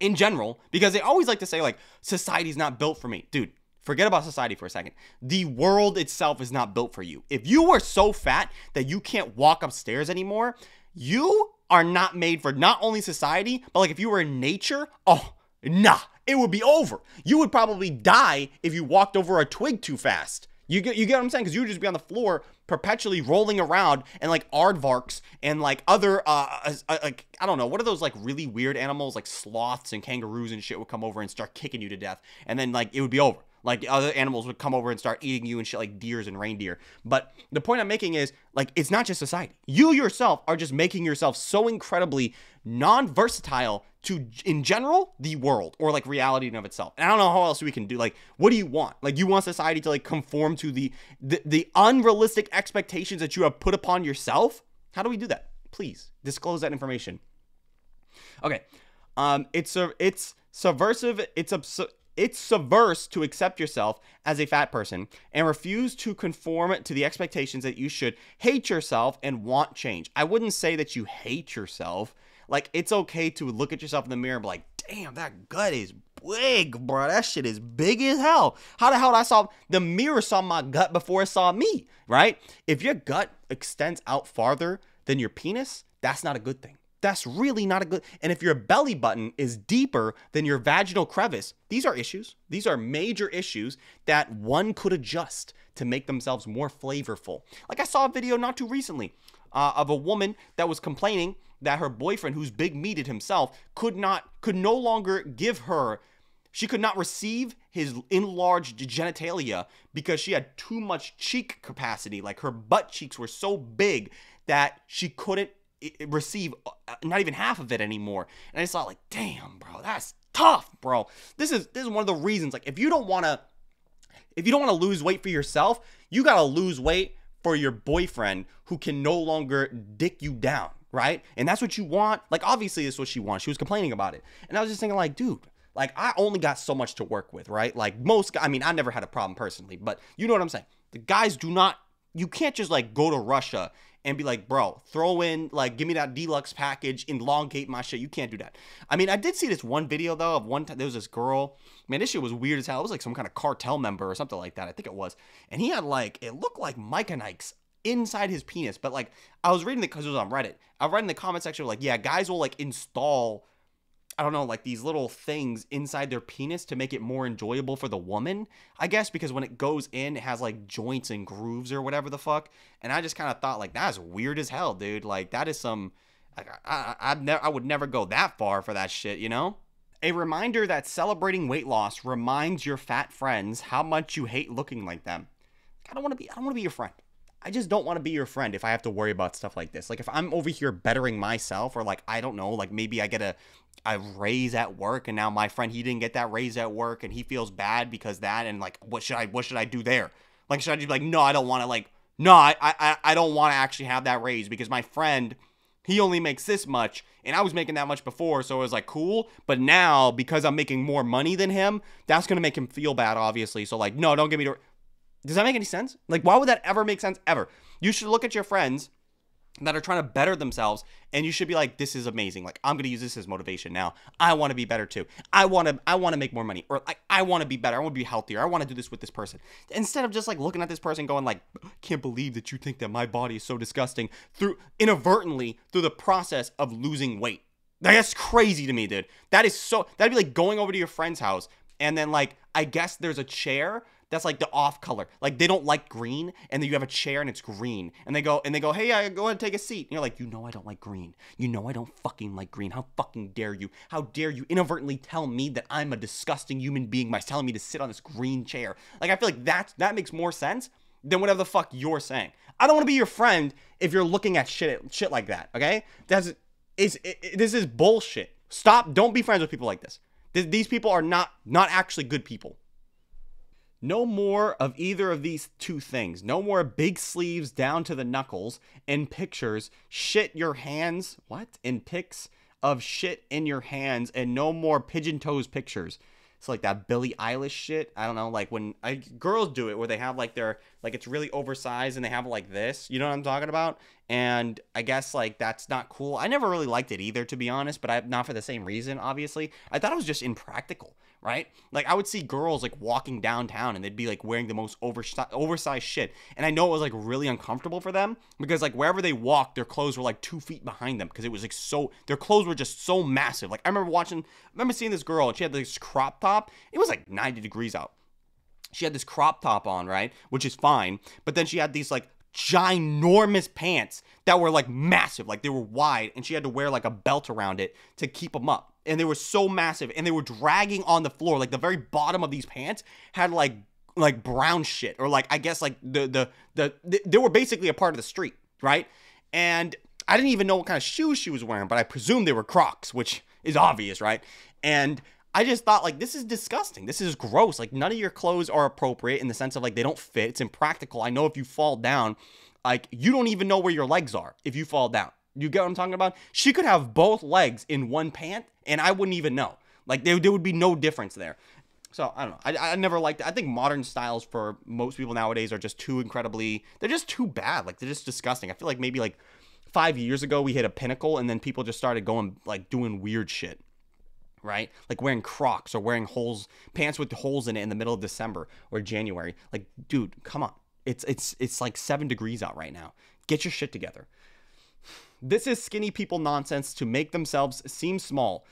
in general because they always like to say like society's not built for me dude forget about society for a second the world itself is not built for you if you are so fat that you can't walk upstairs anymore you are not made for not only society but like if you were in nature oh nah it would be over. You would probably die if you walked over a twig too fast. You get, you get what I'm saying? Because you would just be on the floor perpetually rolling around and like aardvarks and like other, uh, uh, uh, like, I don't know, what are those like really weird animals? Like sloths and kangaroos and shit would come over and start kicking you to death. And then like it would be over. Like other animals would come over and start eating you and shit like deers and reindeer. But the point I'm making is like it's not just society. You yourself are just making yourself so incredibly non-versatile to in general the world or like reality in of itself. And I don't know how else we can do like what do you want? Like you want society to like conform to the the, the unrealistic expectations that you have put upon yourself? How do we do that? Please disclose that information. Okay. Um, it's a, it's subversive. It's absurd. It's subverse to accept yourself as a fat person and refuse to conform to the expectations that you should hate yourself and want change. I wouldn't say that you hate yourself. Like, it's okay to look at yourself in the mirror and be like, damn, that gut is big, bro. That shit is big as hell. How the hell did I saw the mirror saw my gut before it saw me, right? If your gut extends out farther than your penis, that's not a good thing. That's really not a good. And if your belly button is deeper than your vaginal crevice, these are issues. These are major issues that one could adjust to make themselves more flavorful. Like I saw a video not too recently uh, of a woman that was complaining that her boyfriend, who's big meated himself, could not could no longer give her. She could not receive his enlarged genitalia because she had too much cheek capacity. Like her butt cheeks were so big that she couldn't receive uh, uh, not even half of it anymore. And I saw like, damn, bro, that's tough, bro. This is this is one of the reasons. Like, if you don't want to, if you don't want to lose weight for yourself, you gotta lose weight for your boyfriend who can no longer dick you down, right? And that's what you want. Like, obviously, this is what she wants. She was complaining about it, and I was just thinking, like, dude. Like I only got so much to work with, right? Like most, I mean, I never had a problem personally, but you know what I'm saying. The guys do not. You can't just like go to Russia and be like, bro, throw in like give me that deluxe package, elongate my shit. You can't do that. I mean, I did see this one video though of one time there was this girl. Man, this shit was weird as hell. It was like some kind of cartel member or something like that. I think it was, and he had like it looked like Mike and Ike's inside his penis. But like I was reading the because it was on Reddit. I read in the comment section like, yeah, guys will like install I don't know, like these little things inside their penis to make it more enjoyable for the woman, I guess, because when it goes in, it has like joints and grooves or whatever the fuck. And I just kind of thought, like, that's weird as hell, dude. Like, that is some, like, I, I, I'd ne- I would never go that far for that shit, you know? A reminder that celebrating weight loss reminds your fat friends how much you hate looking like them. I don't want to be, I don't want to be your friend. I just don't want to be your friend if I have to worry about stuff like this. Like if I'm over here bettering myself or like I don't know, like maybe I get a a raise at work and now my friend he didn't get that raise at work and he feels bad because that and like what should I what should I do there? Like should I just be like no, I don't want to like no, I I I don't want to actually have that raise because my friend he only makes this much and I was making that much before so it was like cool, but now because I'm making more money than him, that's going to make him feel bad obviously. So like no, don't give me to does that make any sense? Like, why would that ever make sense ever? You should look at your friends that are trying to better themselves and you should be like this is amazing like i'm going to use this as motivation now i want to be better too i want to i want to make more money or like i want to be better i want to be healthier i want to do this with this person instead of just like looking at this person going like can't believe that you think that my body is so disgusting through inadvertently through the process of losing weight like, that's crazy to me dude that is so that'd be like going over to your friend's house and then like i guess there's a chair that's like the off color. Like they don't like green, and then you have a chair and it's green, and they go and they go, hey, I go ahead and take a seat. And you're like, you know, I don't like green. You know, I don't fucking like green. How fucking dare you? How dare you inadvertently tell me that I'm a disgusting human being by telling me to sit on this green chair? Like I feel like that that makes more sense than whatever the fuck you're saying. I don't want to be your friend if you're looking at shit shit like that. Okay, that's is it, this is bullshit. Stop. Don't be friends with people like this. these people are not not actually good people. No more of either of these two things. No more big sleeves down to the knuckles and pictures. Shit your hands. What? And pics of shit in your hands and no more pigeon toes pictures. It's like that Billie Eilish shit. I don't know, like when I, girls do it where they have like their like it's really oversized and they have like this. You know what I'm talking about? And I guess like that's not cool. I never really liked it either, to be honest, but I not for the same reason, obviously. I thought it was just impractical right? Like I would see girls like walking downtown and they'd be like wearing the most oversized oversized shit. And I know it was like really uncomfortable for them because like wherever they walked, their clothes were like two feet behind them because it was like so their clothes were just so massive. Like I remember watching, I remember seeing this girl and she had this crop top. It was like 90 degrees out. She had this crop top on, right? Which is fine. But then she had these like ginormous pants that were like massive, like they were wide, and she had to wear like a belt around it to keep them up. And they were so massive, and they were dragging on the floor. Like the very bottom of these pants had like like brown shit, or like I guess like the the the, the they were basically a part of the street, right? And I didn't even know what kind of shoes she was wearing, but I presume they were Crocs, which is obvious, right? And I just thought like this is disgusting. This is gross. Like none of your clothes are appropriate in the sense of like they don't fit. It's impractical. I know if you fall down, like you don't even know where your legs are if you fall down. You get what I'm talking about? She could have both legs in one pant and I wouldn't even know. Like there, there would be no difference there. So I don't know. I, I never liked it. I think modern styles for most people nowadays are just too incredibly they're just too bad. Like they're just disgusting. I feel like maybe like five years ago we hit a pinnacle and then people just started going like doing weird shit right? Like wearing Crocs or wearing holes pants with holes in it in the middle of December or January. Like, dude, come on. It's it's it's like 7 degrees out right now. Get your shit together. This is skinny people nonsense to make themselves seem small.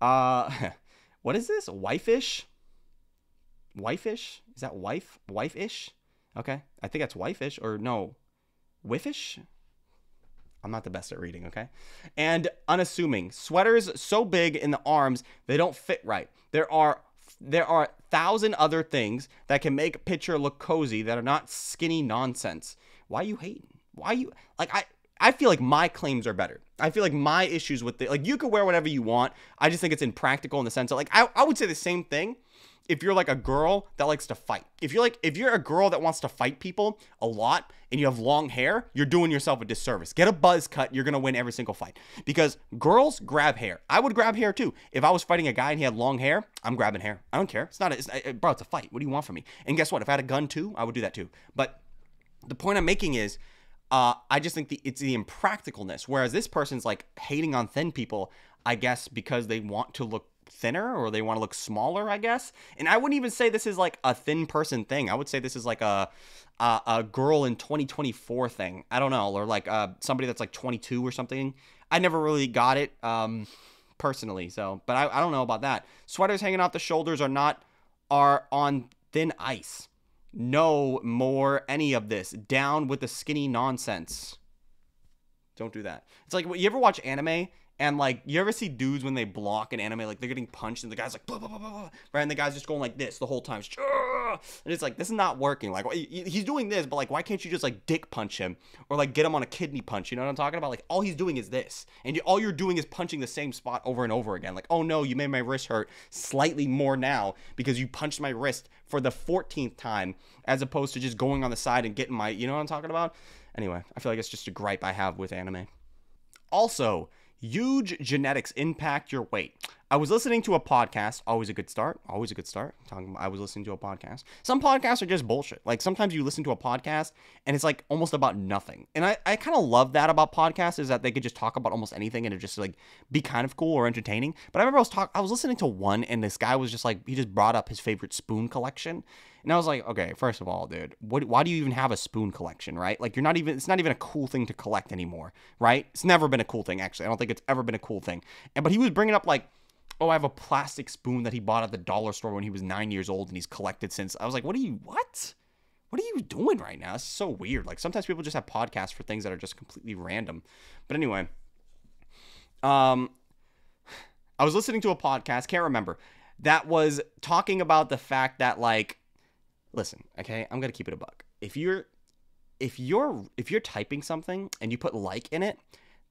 Uh what is this? Wifeish? Wifeish? Is that wife? Wifeish? Okay. I think that's wife-ish or no. Whiffish? I'm not the best at reading, okay? And unassuming. Sweaters so big in the arms, they don't fit right. There are there are a thousand other things that can make a picture look cozy that are not skinny nonsense. Why you hating? Why you like I I feel like my claims are better. I feel like my issues with the like you can wear whatever you want. I just think it's impractical in the sense of like I, I would say the same thing if you're like a girl that likes to fight. If you're like if you're a girl that wants to fight people a lot and you have long hair, you're doing yourself a disservice. Get a buzz cut, you're going to win every single fight. Because girls grab hair. I would grab hair too. If I was fighting a guy and he had long hair, I'm grabbing hair. I don't care. It's not a, it's, bro, it's a fight. What do you want from me? And guess what? If I had a gun too, I would do that too. But the point I'm making is uh, I just think the, it's the impracticalness. Whereas this person's like hating on thin people, I guess because they want to look thinner or they want to look smaller, I guess. And I wouldn't even say this is like a thin person thing. I would say this is like a a, a girl in 2024 thing. I don't know, or like uh, somebody that's like 22 or something. I never really got it um, personally, so but I, I don't know about that. Sweaters hanging off the shoulders are not are on thin ice. No more any of this. Down with the skinny nonsense. Don't do that. It's like you ever watch anime and like, you ever see dudes when they block an anime, like they're getting punched, and the guy's like, right? And the guy's just going like this the whole time, and it's like, this is not working. Like, he's doing this, but like, why can't you just like dick punch him or like get him on a kidney punch? You know what I'm talking about? Like, all he's doing is this, and all you're doing is punching the same spot over and over again. Like, oh no, you made my wrist hurt slightly more now because you punched my wrist for the 14th time, as opposed to just going on the side and getting my, you know what I'm talking about? Anyway, I feel like it's just a gripe I have with anime. Also, huge genetics impact your weight. I was listening to a podcast, always a good start, always a good start. Talking I was listening to a podcast. Some podcasts are just bullshit. Like sometimes you listen to a podcast and it's like almost about nothing. And I, I kind of love that about podcasts is that they could just talk about almost anything and it just like be kind of cool or entertaining. But I remember I was talk I was listening to one and this guy was just like he just brought up his favorite spoon collection and I was like, okay, first of all, dude, what, why do you even have a spoon collection, right? Like, you're not even, it's not even a cool thing to collect anymore, right? It's never been a cool thing, actually. I don't think it's ever been a cool thing. And, but he was bringing up, like, oh, I have a plastic spoon that he bought at the dollar store when he was nine years old and he's collected since. I was like, what are you, what? What are you doing right now? It's so weird. Like, sometimes people just have podcasts for things that are just completely random. But anyway, um, I was listening to a podcast, can't remember, that was talking about the fact that, like, listen, okay, I'm gonna keep it a buck. If you're if you're if you're typing something and you put like in it,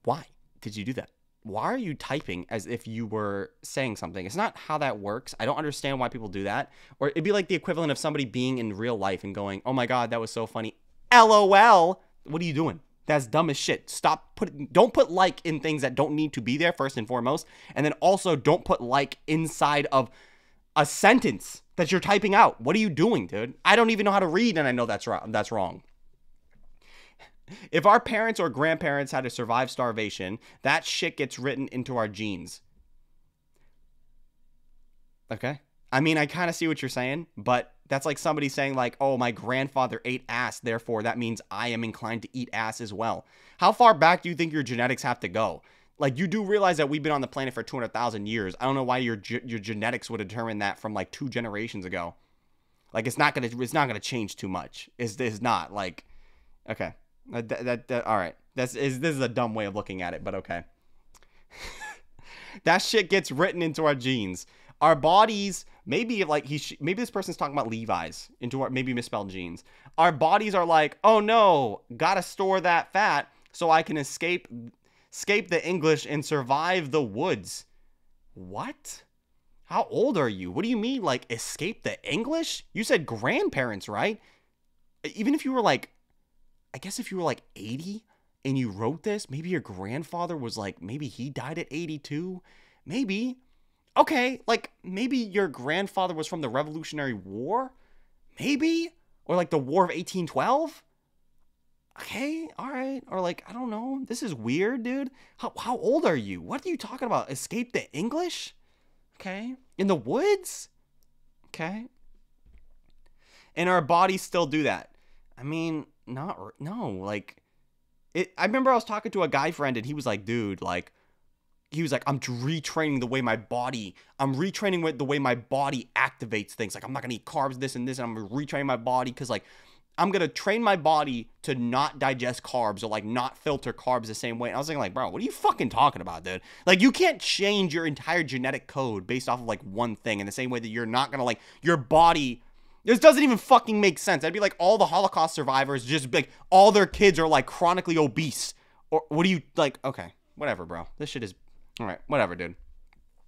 why did you do that? Why are you typing as if you were saying something? It's not how that works. I don't understand why people do that. Or it'd be like the equivalent of somebody being in real life and going, "Oh my god, that was so funny." LOL. What are you doing? That's dumb as shit. Stop putting don't put like in things that don't need to be there first and foremost, and then also don't put like inside of a sentence that you're typing out. What are you doing, dude? I don't even know how to read, and I know that's wrong. That's wrong. If our parents or grandparents had to survive starvation, that shit gets written into our genes. Okay? I mean, I kind of see what you're saying, but that's like somebody saying like, "Oh, my grandfather ate ass, therefore that means I am inclined to eat ass as well." How far back do you think your genetics have to go? like you do realize that we've been on the planet for 200,000 years. I don't know why your your genetics would determine that from like two generations ago. Like it's not gonna it's not gonna change too much. Is is not like okay that, that, that all right. That's is this is a dumb way of looking at it, but okay. that shit gets written into our genes. Our bodies maybe like he sh- maybe this person's talking about Levi's into our maybe misspelled genes. Our bodies are like, oh no, gotta store that fat so I can escape escape the English, and survive the woods. What? How old are you? What do you mean, like, escape the English? You said grandparents, right? Even if you were like, I guess if you were like 80 and you wrote this, maybe your grandfather was like, maybe he died at 82. Maybe. Okay, like, maybe your grandfather was from the Revolutionary War? Maybe? Or like the War of 1812? okay, all right. Or like, I don't know, this is weird, dude. How, how old are you? What are you talking about? Escape the English? Okay. In the woods? Okay. And our bodies still do that. I mean, not, no, like, it, I remember I was talking to a guy friend and he was like, dude, like, he was like, I'm retraining the way my body, I'm retraining with the way my body activates things. Like, I'm not gonna eat carbs, this and this, and I'm retraining my body because, like, I'm gonna train my body to not digest carbs or like not filter carbs the same way. And I was thinking like, bro, what are you fucking talking about, dude? Like you can't change your entire genetic code based off of like one thing in the same way that you're not gonna like your body. This doesn't even fucking make sense. I'd be like all the Holocaust survivors just like all their kids are like chronically obese. Or what do you like? Okay, whatever, bro. This shit is all right. Whatever, dude.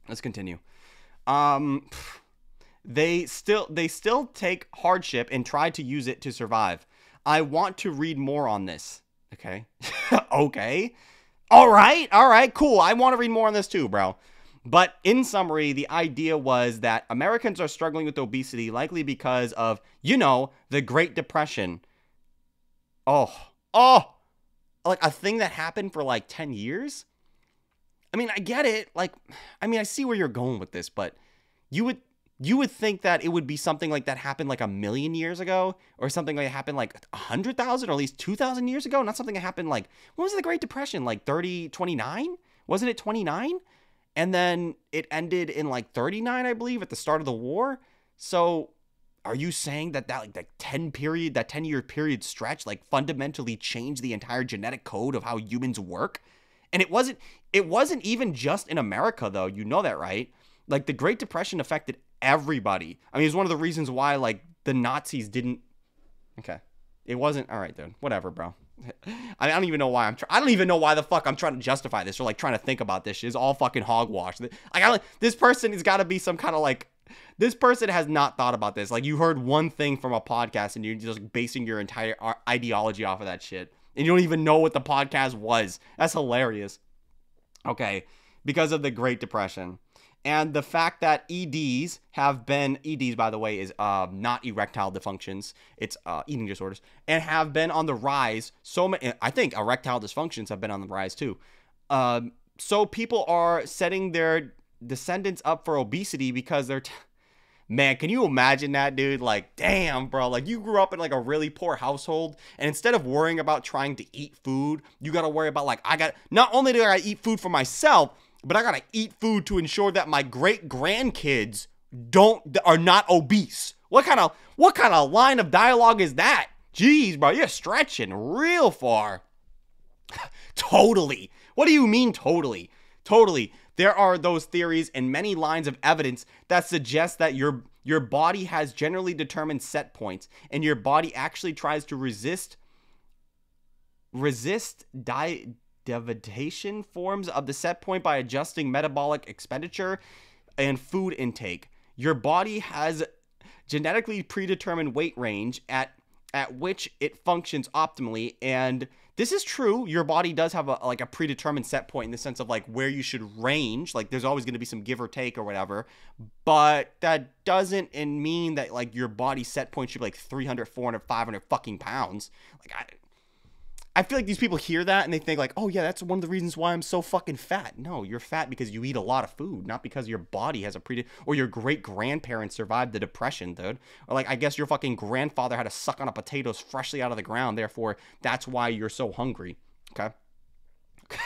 Let's continue. Um they still they still take hardship and try to use it to survive. I want to read more on this. Okay. okay. All right. All right. Cool. I want to read more on this too, bro. But in summary, the idea was that Americans are struggling with obesity likely because of, you know, the Great Depression. Oh, oh, like a thing that happened for like 10 years? I mean, I get it. Like, I mean, I see where you're going with this, but you would you would think that it would be something like that happened like a million years ago or something like happened like 100,000 or at least 2,000 years ago, not something that happened like, when was the Great Depression? Like 30, 29? Wasn't it 29? And then it ended in like 39, I believe, at the start of the war. So are you saying that that like that 10 period, that 10 year period stretch like fundamentally changed the entire genetic code of how humans work? And it wasn't it wasn't even just in America though. You know that, right? Like the Great Depression affected everybody. I mean, it's one of the reasons why like the Nazis didn't. Okay, it wasn't all right, dude. Whatever, bro. I don't even know why I'm. Try- I don't even know why the fuck I'm trying to justify this or like trying to think about this. Shit. It's all fucking hogwash. I got this person has got to be some kind of like. This person has not thought about this. Like you heard one thing from a podcast and you're just basing your entire ideology off of that shit, and you don't even know what the podcast was. That's hilarious. Okay, because of the Great Depression. And the fact that EDs have been, EDs, by the way, is uh, not erectile dysfunctions, it's uh, eating disorders, and have been on the rise. So many, I think erectile dysfunctions have been on the rise too. Um, so people are setting their descendants up for obesity because they're. T- Man, can you imagine that, dude? Like, damn, bro. Like, you grew up in like a really poor household, and instead of worrying about trying to eat food, you gotta worry about like, I got. Not only do I eat food for myself, but I gotta eat food to ensure that my great grandkids don't are not obese. What kind of what kind of line of dialogue is that? Jeez, bro, you're stretching real far. totally. What do you mean totally? Totally. There are those theories and many lines of evidence that suggest that your your body has generally determined set points and your body actually tries to resist resist diet deviation forms of the set point by adjusting metabolic expenditure and food intake. Your body has genetically predetermined weight range at at which it functions optimally and this is true your body does have a like a predetermined set point in the sense of like where you should range like there's always going to be some give or take or whatever but that doesn't mean that like your body set point should be like 300 400 500 fucking pounds like I, I feel like these people hear that and they think like, "Oh yeah, that's one of the reasons why I'm so fucking fat." No, you're fat because you eat a lot of food, not because your body has a pre or your great grandparents survived the depression, dude. Or like, I guess your fucking grandfather had to suck on a potatoes freshly out of the ground, therefore that's why you're so hungry. Okay.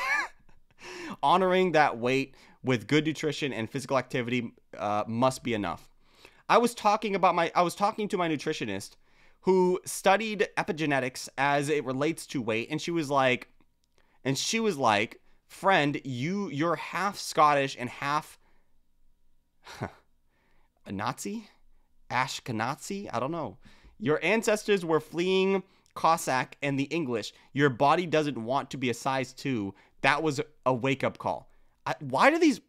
Honoring that weight with good nutrition and physical activity uh, must be enough. I was talking about my I was talking to my nutritionist who studied epigenetics as it relates to weight and she was like and she was like friend you you're half scottish and half a nazi ashkenazi i don't know your ancestors were fleeing cossack and the english your body doesn't want to be a size 2 that was a wake up call I, why do these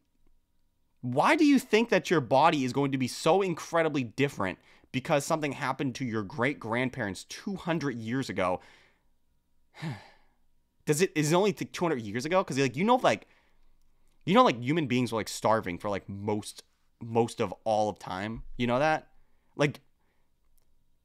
why do you think that your body is going to be so incredibly different because something happened to your great grandparents 200 years ago. Does it is it only 200 years ago? Because like you know like you know like human beings were like starving for like most most of all of time. You know that? Like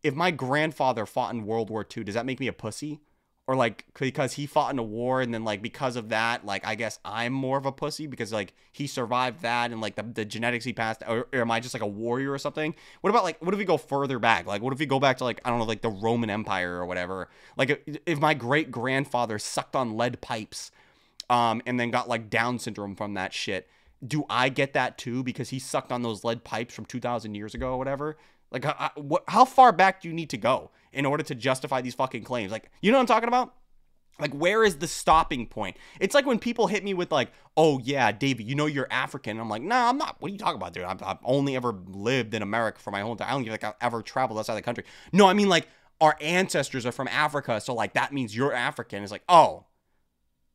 if my grandfather fought in World War II, does that make me a pussy? or like because he fought in a war and then like because of that like i guess i'm more of a pussy because like he survived that and like the, the genetics he passed or, or, am i just like a warrior or something what about like what if we go further back like what if we go back to like i don't know like the roman empire or whatever like if, if my great grandfather sucked on lead pipes um and then got like down syndrome from that shit do i get that too because he sucked on those lead pipes from 2000 years ago or whatever like, how, how far back do you need to go in order to justify these fucking claims? Like, you know what I'm talking about? Like, where is the stopping point? It's like when people hit me with, like, oh, yeah, David, you know you're African. I'm like, nah, I'm not. What are you talking about, dude? I've, I've only ever lived in America for my whole time. I don't even like I've ever traveled outside the country. No, I mean, like, our ancestors are from Africa. So, like, that means you're African. It's like, oh,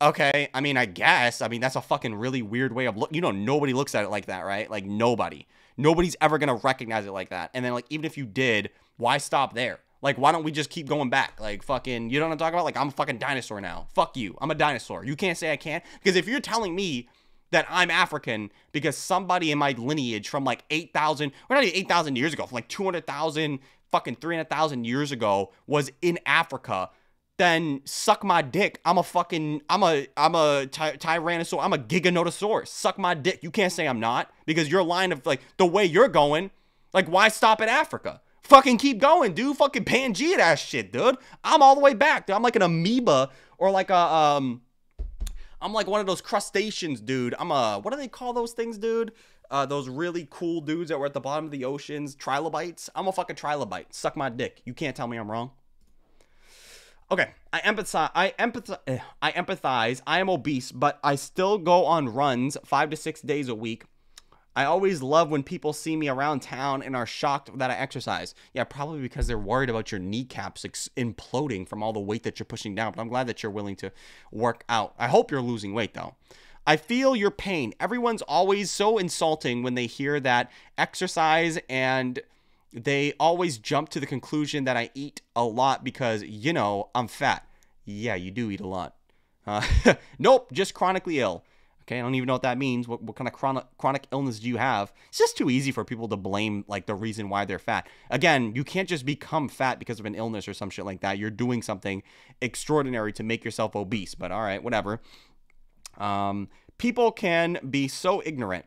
okay. I mean, I guess. I mean, that's a fucking really weird way of look. You know, nobody looks at it like that, right? Like, nobody nobody's ever going to recognize it like that. And then, like, even if you did, why stop there? Like, why don't we just keep going back? Like, fucking, you know what I'm talking about? Like, I'm a fucking dinosaur now. Fuck you. I'm a dinosaur. You can't say I can't. Because if you're telling me that I'm African because somebody in my lineage from like 8,000, or not even 8,000 years ago, from like 200,000, fucking 300,000 years ago was in Africa, then suck my dick. I'm a fucking, I'm a, I'm a ty- tyrannosaurus, I'm a giganotosaurus. Suck my dick. You can't say I'm not because your line of like the way you're going, like why stop at Africa? Fucking keep going, dude. Fucking Pangea that shit, dude. I'm all the way back. Dude. I'm like an amoeba or like a, um, I'm like one of those crustaceans, dude. I'm a, what do they call those things, dude? Uh, those really cool dudes that were at the bottom of the oceans, trilobites. I'm a fucking trilobite. Suck my dick. You can't tell me I'm wrong. Okay, I empathize. I empathize. I empathize. I am obese, but I still go on runs five to six days a week. I always love when people see me around town and are shocked that I exercise. Yeah, probably because they're worried about your kneecaps imploding from all the weight that you're pushing down. But I'm glad that you're willing to work out. I hope you're losing weight though. I feel your pain. Everyone's always so insulting when they hear that exercise and they always jump to the conclusion that I eat a lot because, you know, I'm fat. Yeah, you do eat a lot. Uh, nope, just chronically ill. Okay, I don't even know what that means. What, what kind of chronic, chronic illness do you have? It's just too easy for people to blame like the reason why they're fat. Again, you can't just become fat because of an illness or some shit like that. You're doing something extraordinary to make yourself obese, but all right, whatever. Um, people can be so ignorant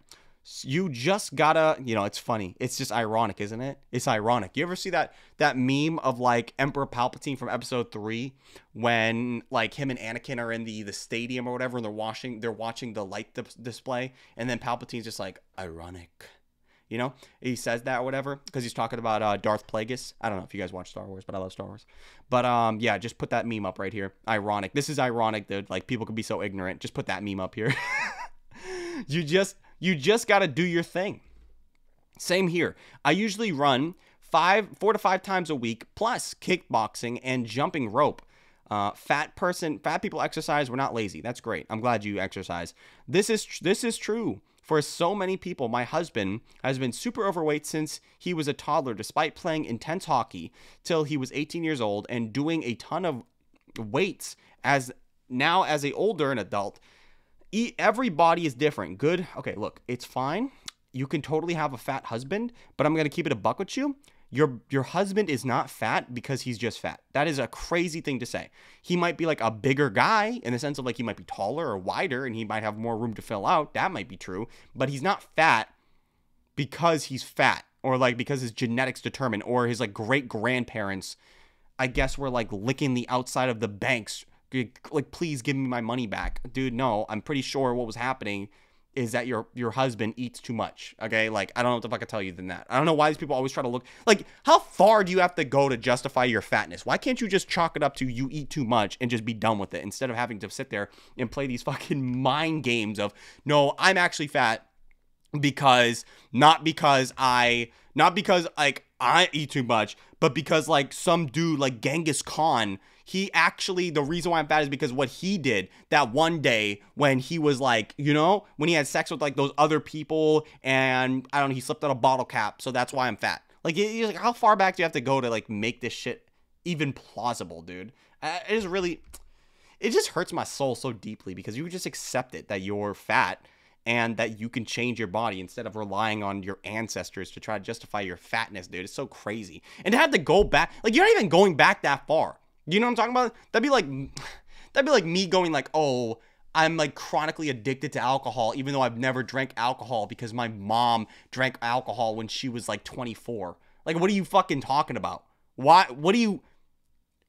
you just gotta you know it's funny it's just ironic isn't it it's ironic you ever see that that meme of like emperor palpatine from episode 3 when like him and anakin are in the the stadium or whatever and they're watching they're watching the light di- display and then palpatine's just like ironic you know he says that or whatever because he's talking about uh, darth plagueis i don't know if you guys watch star wars but i love star wars but um yeah just put that meme up right here ironic this is ironic dude like people could be so ignorant just put that meme up here you just you just got to do your thing. Same here. I usually run five, four to five times a week, plus kickboxing and jumping rope. Uh, fat person, fat people exercise. We're not lazy. That's great. I'm glad you exercise. This is this is true for so many people. My husband has been super overweight since he was a toddler, despite playing intense hockey till he was 18 years old and doing a ton of weights as now as a older an adult e- every body is different. Good. Okay, look, it's fine. You can totally have a fat husband, but I'm gonna keep it a buck with you. Your your husband is not fat because he's just fat. That is a crazy thing to say. He might be like a bigger guy in the sense of like he might be taller or wider and he might have more room to fill out. That might be true, but he's not fat because he's fat or like because his genetics determine or his like great grandparents I guess were like licking the outside of the banks like please give me my money back dude no i'm pretty sure what was happening is that your your husband eats too much okay like i don't know what the fuck i tell you than that i don't know why these people always try to look like how far do you have to go to justify your fatness why can't you just chalk it up to you eat too much and just be done with it instead of having to sit there and play these fucking mind games of no i'm actually fat because not because i not because like i eat too much but because like some dude like genghis khan he actually the reason why I'm fat is because what he did that one day when he was like, you know, when he had sex with like those other people and I don't know, he slipped on a bottle cap, so that's why I'm fat. Like, he's like, how far back do you have to go to like make this shit even plausible, dude? it is really, it just hurts my soul so deeply because you just accept it that you're fat and that you can change your body instead of relying on your ancestors to try to justify your fatness, dude. It's so crazy. And to have to go back, like you're not even going back that far. You know what I'm talking about? That'd be like that'd be like me going like, "Oh, I'm like chronically addicted to alcohol even though I've never drank alcohol because my mom drank alcohol when she was like 24." Like what are you fucking talking about? Why what are you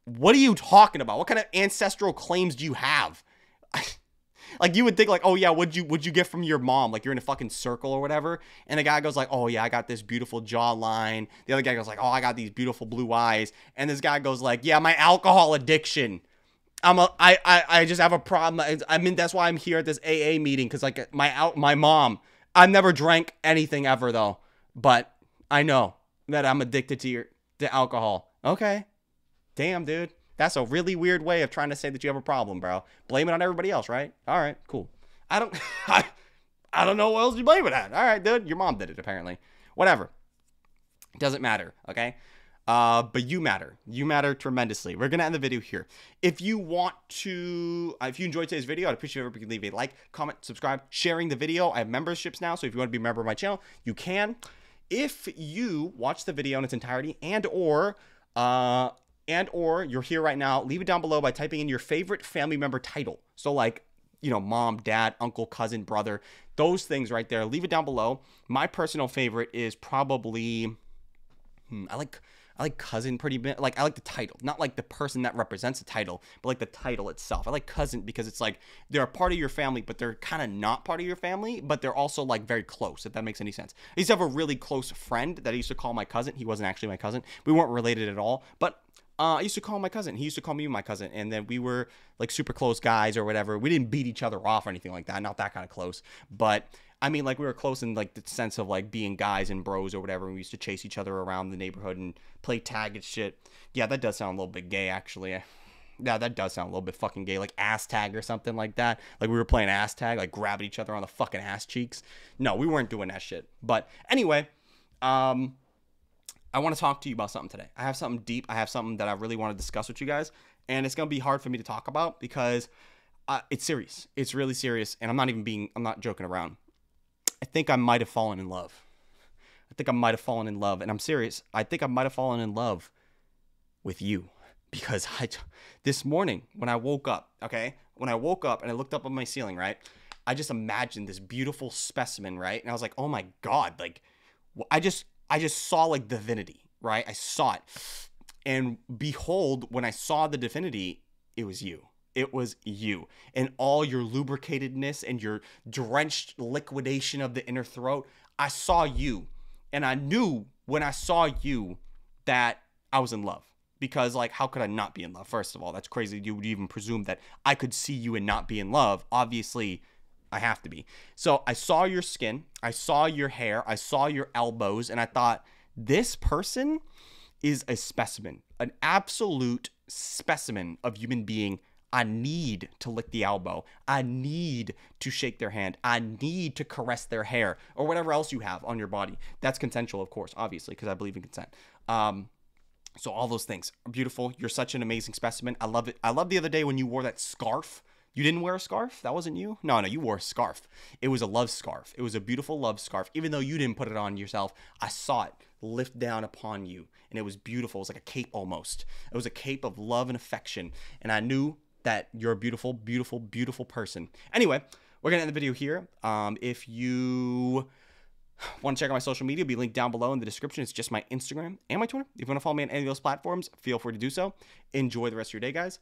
what are you talking about? What kind of ancestral claims do you have? Like you would think like, oh yeah, would you would you get from your mom? Like you're in a fucking circle or whatever, and the guy goes like, oh yeah, I got this beautiful jawline. The other guy goes like, oh I got these beautiful blue eyes, and this guy goes like, yeah, my alcohol addiction. I'm a I I I just have a problem. I, I mean that's why I'm here at this AA meeting because like my out my mom. I've never drank anything ever though, but I know that I'm addicted to your to alcohol. Okay, damn dude. That's a really weird way of trying to say that you have a problem, bro. Blame it on everybody else, right? All right, cool. I don't, I, I don't know what else you blame it at. All right, dude, your mom did it apparently. Whatever. Doesn't matter, okay? Uh, but you matter. You matter tremendously. We're gonna end the video here. If you want to, uh, if you enjoyed today's video, I'd appreciate if you could leave a like, comment, subscribe, sharing the video. I have memberships now, so if you want to be a member of my channel, you can. If you watch the video in its entirety and or uh, and or you're here right now, leave it down below by typing in your favorite family member title. So like, you know, mom, dad, uncle, cousin, brother, those things right there. Leave it down below. My personal favorite is probably hmm, I like I like cousin pretty bit. Like I like the title, not like the person that represents the title, but like the title itself. I like cousin because it's like they're a part of your family, but they're kind of not part of your family, but they're also like very close. If that makes any sense. I used to have a really close friend that I used to call my cousin. He wasn't actually my cousin. We weren't related at all, but uh, I used to call my cousin. He used to call me my cousin, and then we were like super close guys or whatever. We didn't beat each other off or anything like that. Not that kind of close, but I mean, like we were close in like the sense of like being guys and bros or whatever. And we used to chase each other around the neighborhood and play tag and shit. Yeah, that does sound a little bit gay, actually. Yeah, that does sound a little bit fucking gay, like ass tag or something like that. Like we were playing ass tag, like grabbing each other on the fucking ass cheeks. No, we weren't doing that shit. But anyway, um, I want to talk to you about something today. I have something deep. I have something that I really want to discuss with you guys, and it's gonna be hard for me to talk about because uh, it's serious. It's really serious, and I'm not even being. I'm not joking around. I think I might have fallen in love. I think I might have fallen in love, and I'm serious. I think I might have fallen in love with you because I this morning when I woke up, okay, when I woke up and I looked up at my ceiling, right, I just imagined this beautiful specimen, right, and I was like, oh my god, like I just I just saw like divinity, right? I saw it. And behold, when I saw the divinity, it was you. It was you and all your lubricatedness and your drenched liquidation of the inner throat. I saw you. And I knew when I saw you that I was in love because like how could i not be in love first of all that's crazy you would even presume that i could see you and not be in love obviously I have to be. So I saw your skin, I saw your hair, I saw your elbows, and I thought, this person is a specimen, an absolute specimen of human being. I need to lick the elbow. I need to shake their hand. I need to caress their hair or whatever else you have on your body. That's consensual, of course, obviously, because I believe in consent. Um, so all those things are beautiful. You're such an amazing specimen. I love it. I love the other day when you wore that scarf you didn't wear a scarf? That wasn't you? No, no, you wore a scarf. It was a love scarf. It was a beautiful love scarf. Even though you didn't put it on yourself, I saw it lift down upon you. And it was beautiful. It was like a cape almost. It was a cape of love and affection. And I knew that you're a beautiful, beautiful, beautiful person. Anyway, we're gonna end the video here. Um, if you want to check out my social media, be linked down below in the description. It's just my Instagram and my Twitter. If you want to follow me on any of those platforms, feel free to do so. Enjoy the rest of your day, guys.